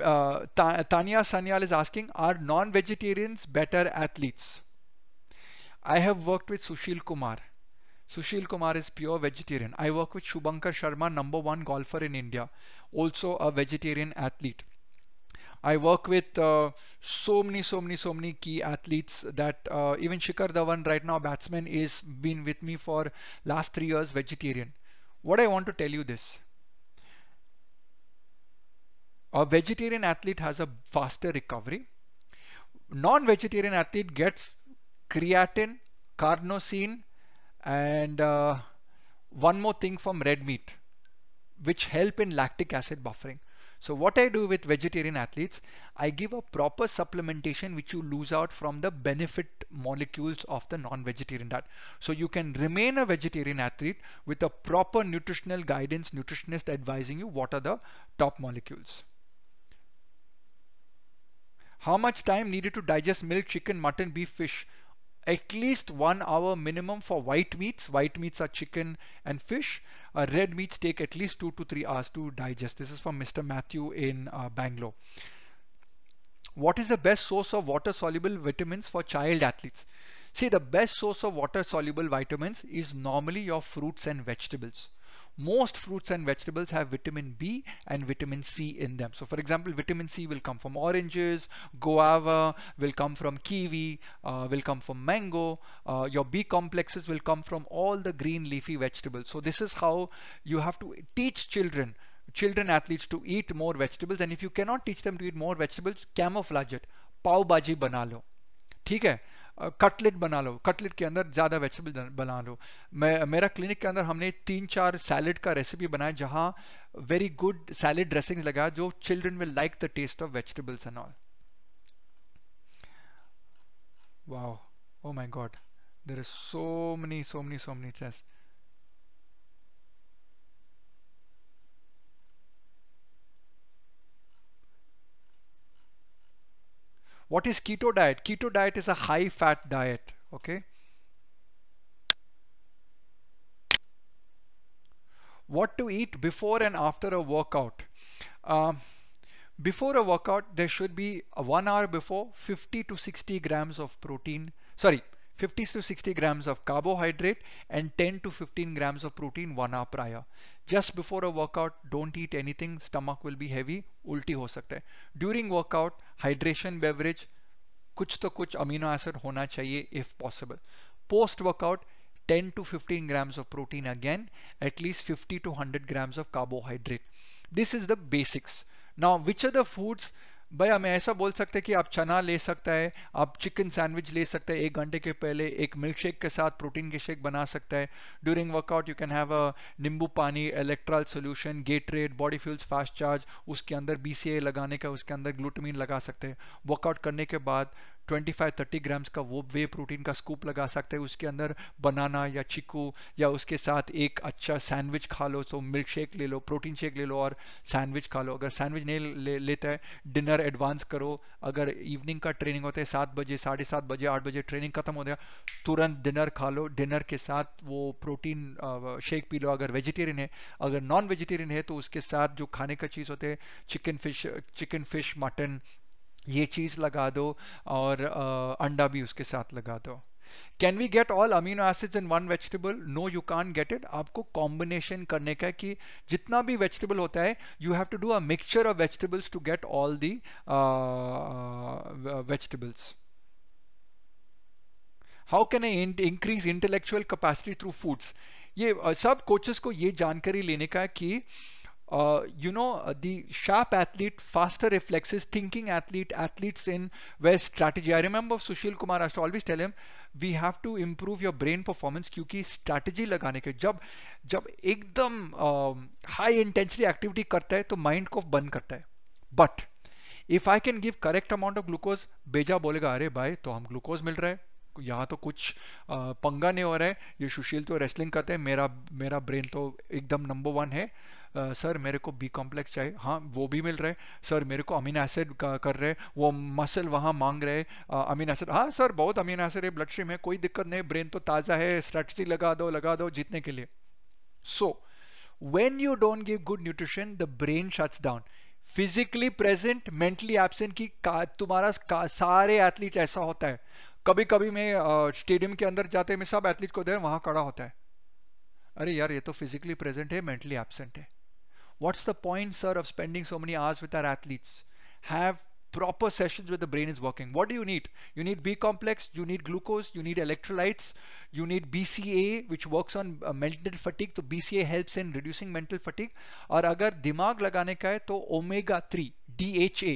uh, Tanya Sanyal is asking, are non-vegetarians better athletes? I have worked with Sushil Kumar. Sushil Kumar is pure vegetarian. I work with Shubankar Sharma, number one golfer in India, also a vegetarian athlete. I work with uh, so many, so many, so many key athletes that uh, even Shikhar Dhawan right now, batsman, is been with me for last three years, vegetarian. What I want to tell you this, a vegetarian athlete has a faster recovery. Non-vegetarian athlete gets creatine, carnosine, and uh, one more thing from red meat, which help in lactic acid buffering. So what I do with vegetarian athletes, I give a proper supplementation which you lose out from the benefit molecules of the non-vegetarian diet. So you can remain a vegetarian athlete with a proper nutritional guidance, nutritionist advising you what are the top molecules. How much time needed to digest milk, chicken, mutton, beef, fish? At least one hour minimum for white meats. White meats are chicken and fish. Uh, red meats take at least two to three hours to digest. This is from Mr. Matthew in uh, Bangalore. What is the best source of water-soluble vitamins for child athletes? See, the best source of water-soluble vitamins is normally your fruits and vegetables most fruits and vegetables have vitamin B and vitamin C in them. So for example, vitamin C will come from oranges, guava will come from kiwi, uh, will come from mango. Uh, your B complexes will come from all the green leafy vegetables. So this is how you have to teach children children athletes to eat more vegetables and if you cannot teach them to eat more vegetables camouflage it pav bhaji ठीक है cutlet बना लो cutlet के अंदर ज़्यादा vegetable बना लो मैं मेरा clinic के अंदर हमने तीन चार सैलड का रेसिपी बनाया जहाँ वेरी गुड सैलड ड्रेसिंग लगाया जो children will like the taste of vegetables and all वाह oh my god there is so money so money so money chest What is keto diet? Keto diet is a high fat diet. Okay. What to eat before and after a workout? Um, before a workout, there should be one hour before 50 to 60 grams of protein. Sorry, 50 to 60 grams of carbohydrate and 10 to 15 grams of protein one hour prior. Just before a workout, don't eat anything. Stomach will be heavy. Ulti ho sakta hai. During workout, hydration beverage, कुछ तो कुछ amino acid होना चाहिए if possible. Post workout, 10 to 15 grams of protein again at least 50 to 100 grams of carbohydrate this is the basics now which are the foods भाई हमें ऐसा बोल सकते हैं कि आप चना ले सकता है आप चिकन सैंडविच ले सकते हैं एक घंटे के पहले एक मिल्क शेक के साथ प्रोटीन के शेक बना सकता है during workout you can have a nimbu pani Electral solution Gatorade body fuels fast charge उसके अंदर बी लगाने का उसके अंदर ग्लूटमिन लगा सकते हैं वर्कआउट करने के बाद 25-30 ग्राम्स का वो वे प्रोटीन का स्कूप लगा सकते हैं उसके अंदर बनाना या चिकू या उसके साथ एक अच्छा सैंडविच खा लो तो मिल्क शेक ले लो प्रोटीन शेक ले लो और सैंडविच खा लो अगर सैंडविच नहीं ले, लेता है डिनर एडवांस करो अगर इवनिंग का ट्रेनिंग होता है सात बजे साढ़े सात बजे आठ बजे ट्रेनिंग खत्म हो गया तुरंत डिनर खा लो डिनर के साथ वो प्रोटीन शेक पी लो अगर वेजिटेरियन है अगर नॉन वेजिटेरियन है तो उसके साथ जो खाने का चीज़ होते हैं chicken fish chicken fish mutton ये चीज़ लगा दो और अंडा भी उसके साथ लगा दो can we get all amino acids in one vegetable no you can get it आपको कॉम्बिनेशन करने का है कि जितना भी वेजिटेबल होता है you have to do a mixture of vegetables to get all the vegetables how can I increase intellectual capacity through foods ये सब कोचेस को ये जानकारी लेने का है कि uh, uh, you know, uh, the sharp athlete, faster reflexes, thinking athlete, athletes in where strategy. I remember Sushil Kumar I used to always tell him, we have to improve your brain performance क्योंकि strategy लगाने के जब जब एकदम high intensity activity करता है तो mind को बंद करता है but if I can give correct amount of glucose बेजा बोलेगा अरे भाई तो हम ग्लूकोज मिल रहा है यहाँ तो कुछ आ, uh, पंगा नहीं हो रहा है ये सुशील तो रेसलिंग करते हैं मेरा मेरा ब्रेन तो एकदम नंबर वन है सर मेरे को बी कॉम्प्लेक्स चाहिए हाँ वो भी मिल रहा है सर मेरे को अमीन एसिड कर रहे वो मसल वहाँ मांग रहे अमीन एसिड हाँ सर बहुत अमीन एसिड है ब्लड स्ट्रीम है कोई दिक्कत नहीं ब्रेन तो ताज़ा है स्ट्रेटी लगा दो लगा दो जीतने के लिए so when you don't give good nutrition the brain shuts down physically present mentally absent की का, तुम्हारा का, सारे एथलीट ऐसा होता है कभी कभी मैं स्टेडियम के अंदर जाते मैं सब एथलीट को दे वहां खड़ा होता है अरे यार ये तो फिजिकली प्रेजेंट है मेंटली एबसेंट है What's the point, sir, of spending so many hours with our athletes? Have proper sessions where the brain is working. What do you need? You need B complex, you need glucose, you need electrolytes, you need BCA which works on uh, mental fatigue. So BCA helps in reducing mental fatigue. Or agar dimag lagane का है तो omega 3 DHA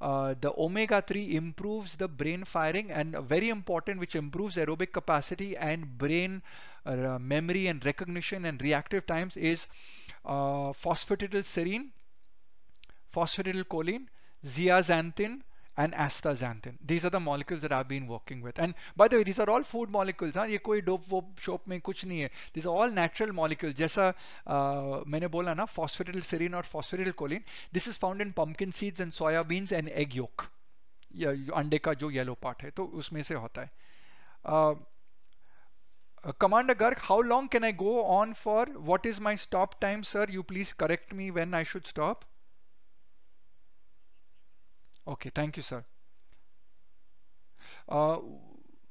uh, the omega 3 improves the brain firing and very important which improves aerobic capacity and brain uh, memory and recognition and reactive times is uh, phosphatidyl serine, phosphatidyl choline, zeaxanthin, and astaxanthin. These are the molecules that I've been working with. And by the way, these are all food molecules. हाँ ये कोई dope वोप shop में कुछ नहीं है These are all natural molecules. जैसा uh, मैंने बोला ना phosphoryl serine और phosphoryl choline. This is found in pumpkin seeds and soya beans and egg yolk. अंडे का जो येलो पार्ट है तो उसमें से होता है uh, Uh, Commander Garg, how long can I go on for? What is my stop time, sir? You please correct me when I should stop. Okay, thank you, sir. Uh,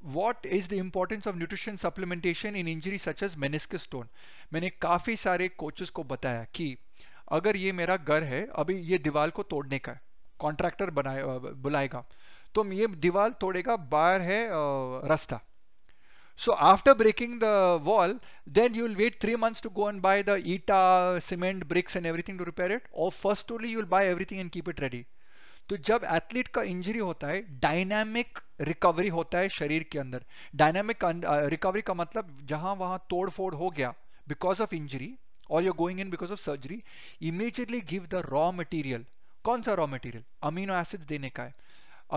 what is the importance of nutrition supplementation in injury such as meniscus stone? maine kafi sare coaches ko bataya ki agar ye mera ghar hai abhi ye दीवार ko todne ka है contractor बनाए बुलाएगा तो ये दीवार तोड़ेगा बाहर है रास्ता So after breaking the wall, then you'll wait three months to go and buy the ETA, cement, bricks and everything to repair it. Or first only you'll buy everything and keep it ready. तो जब athlete का injury होता है dynamic recovery होता है शरीर के अंदर डायनामिक रिकवरी का मतलब जहां वहां तोड़ फोड़ हो गया बिकॉज ऑफ इंजरी और you going in because of surgery immediately give the raw material कौन सा रॉ मटेरियल अमीनो एसिड देने का है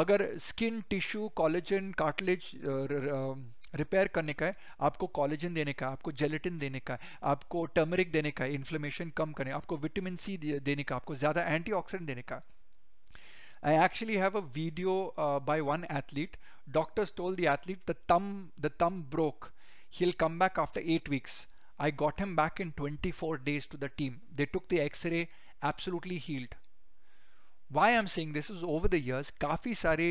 अगर skin tissue collagen cartilage repair करने का है आपको कॉलेजन देने का आपको जेलेटिन देने का आपको टर्मरिक देने का इन्फ्लेमेशन कम करने आपको विटामिन सी देने का आपको ज़्यादा एंटीऑक्सीडेंट देने का I actually have a video uh, by one athlete. Doctors told the athlete the thumb the thumb broke. He'll come back after eight weeks. I got him back in 24 days to the team. They took the X-ray, absolutely healed. Why am saying this is over the years काफ़ी सारे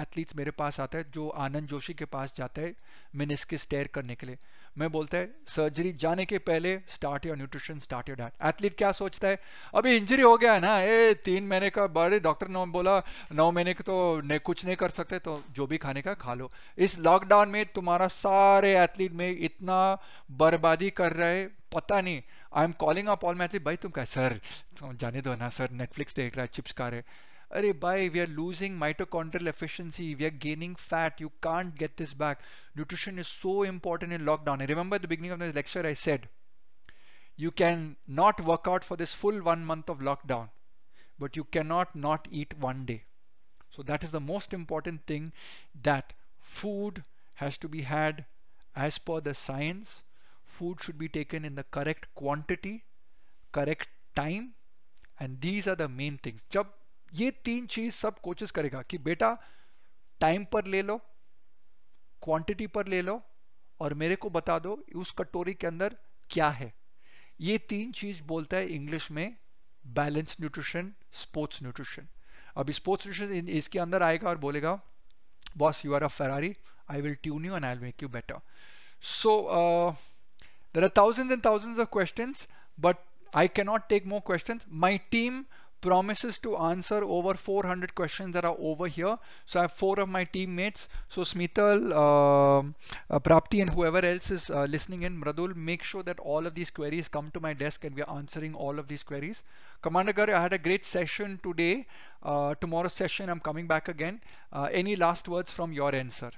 athletes uh, मेरे पास आते हैं जो आनंद जोशी के पास जाते हैं मिनिस्किस टेयर करने के लिए मैं बोलता है सर्जरी जाने के पहले start your nutrition start your diet athlete क्या सोचता है अभी इंजरी हो गया है ना ए तीन महीने का बड़े डॉक्टर ने बोला नौ महीने के तो ने, कुछ नहीं कर सकते तो जो भी खाने का खा लो इस लॉकडाउन में तुम्हारा सारे एथलीट में इतना बर्बादी कर रहे पता नहीं I am calling up all मैथली भाई तुम क्या सर जाने दो ना सर नेटफ्लिक्स देख रहा है चिप्स खा रहे Array we are losing mitochondrial efficiency, we are gaining fat, you can't get this back. Nutrition is so important in lockdown. I remember the beginning of this lecture I said, you can not work out for this full one month of lockdown, but you cannot not eat one day. So that is the most important thing that food has to be had as per the science. Food should be taken in the correct quantity, correct time, and these are the main things. Jab ये तीन चीज सब coaches करेगा कि बेटा time पर ले लो quantity पर ले लो और मेरे को बता दो उस कटोरी के अंदर क्या है ये तीन चीज बोलता है इंग्लिश में बैलेंस न्यूट्रिशन स्पोर्ट्स न्यूट्रिशन अब स्पोर्ट्स न्यूट्रिशन इसके अंदर आएगा और बोलेगा boss you are a Ferrari I will tune you and I make you better so there are thousand and thousand of question but I cannot take more question my team promises to answer over 400 questions that are over here. So I have four of my teammates. So Smital, uh, uh, Prapti and whoever else is uh, listening in, Mradul, make sure that all of these queries come to my desk and we are answering all of these queries. Commander Gar, I had a great session today. Uh, tomorrow's session, I'm coming back again. Uh, any last words from your end, sir?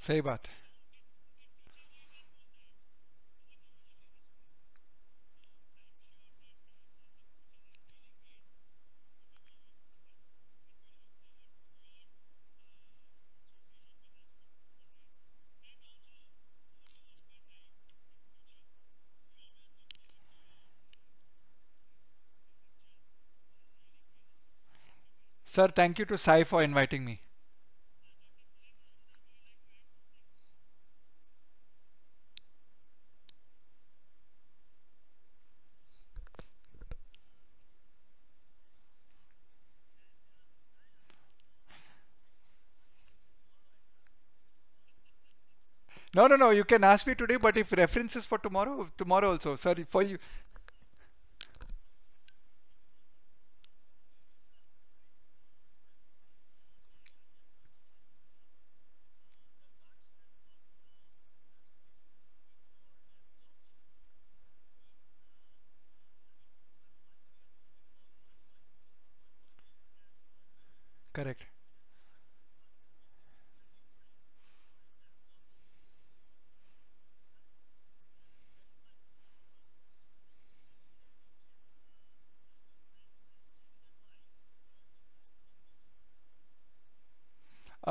Say what? Sir, thank you to Sai for inviting me. No, no, no. You can ask me today, but if references for tomorrow, tomorrow also. Sorry for you.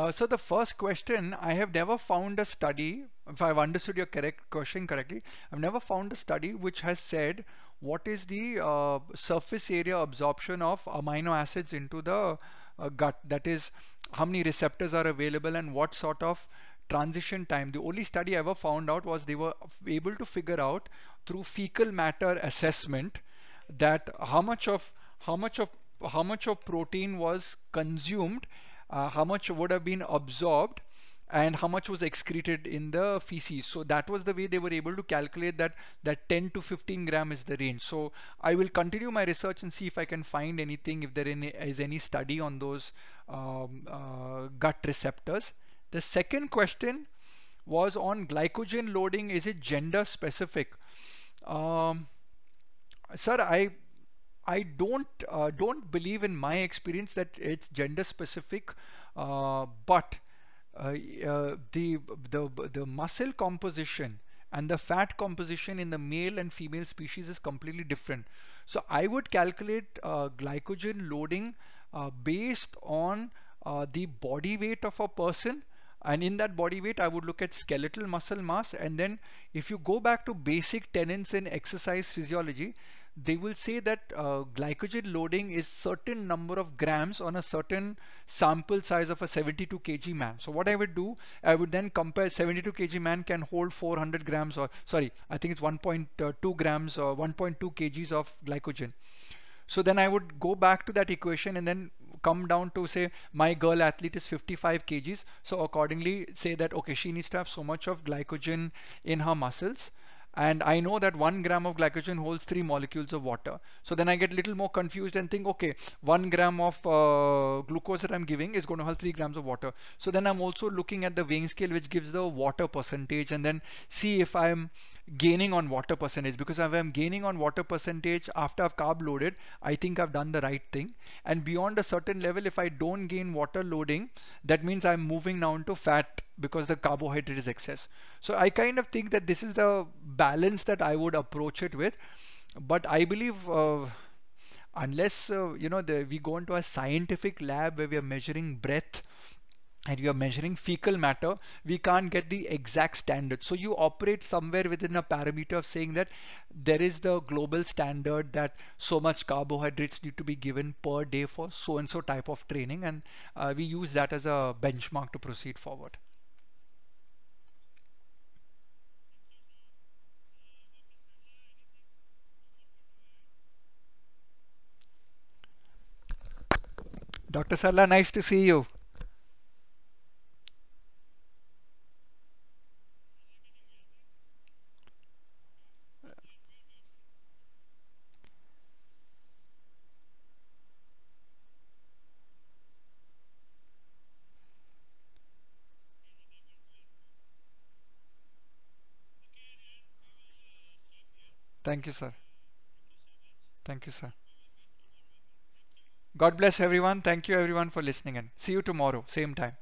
Uh, so the first question, I have never found a study, if I've understood your correct question correctly, I've never found a study which has said what is the uh, surface area absorption of amino acids into the uh, gut. That is, how many receptors are available and what sort of transition time. The only study I ever found out was they were able to figure out through fecal matter assessment that how much of how much of how much of protein was consumed uh, how much would have been absorbed and how much was excreted in the feces. So that was the way they were able to calculate that that 10 to 15 gram is the range. So I will continue my research and see if I can find anything if there is any study on those um, uh, gut receptors. The second question was on glycogen loading. Is it gender specific? Um, sir, I I don't uh, don't believe in my experience that it's gender specific, uh, but uh, uh, the the the muscle composition and the fat composition in the male and female species is completely different. So I would calculate uh, glycogen loading uh, based on the body weight of a person and in that body weight I would look at skeletal muscle mass and then if you go back to basic tenets in exercise physiology they will say that uh, glycogen loading is certain number of grams on a certain sample size of a 72 kg man. So what I would do, I would then compare 72 kg man can hold 400 grams or sorry, I think it's 1.2 grams or 1.2 kgs of glycogen. So then I would go back to that equation and then come down to say my girl athlete is 55 kgs. So accordingly say that, okay, she needs to have so much of glycogen in her muscles and I know that one gram of glycogen holds three molecules of water. So then I get a little more confused and think, okay, one gram of uh, glucose that I'm giving is going to hold three grams of water. So then I'm also looking at the weighing scale, which gives the water percentage and then see if I'm gaining on water percentage because if I'm gaining on water percentage after I've carb loaded, I think I've done the right thing. And beyond a certain level, if I don't gain water loading, that means I'm moving now into fat because the carbohydrate is excess. So I kind of think that this is the balance that I would approach it with. But I believe uh, unless, uh, you know, the, we go into a scientific lab where we are measuring breath and we are measuring fecal matter, we can't get the exact standard. So you operate somewhere within a parameter of saying that there is the global standard that so much carbohydrates need to be given per day for so and so type of training and uh, we use that as a benchmark to proceed forward. Dr. Sarla, nice to see you. Thank you, sir. Thank you, sir. God bless everyone. Thank you, everyone, for listening in. See you tomorrow, same time.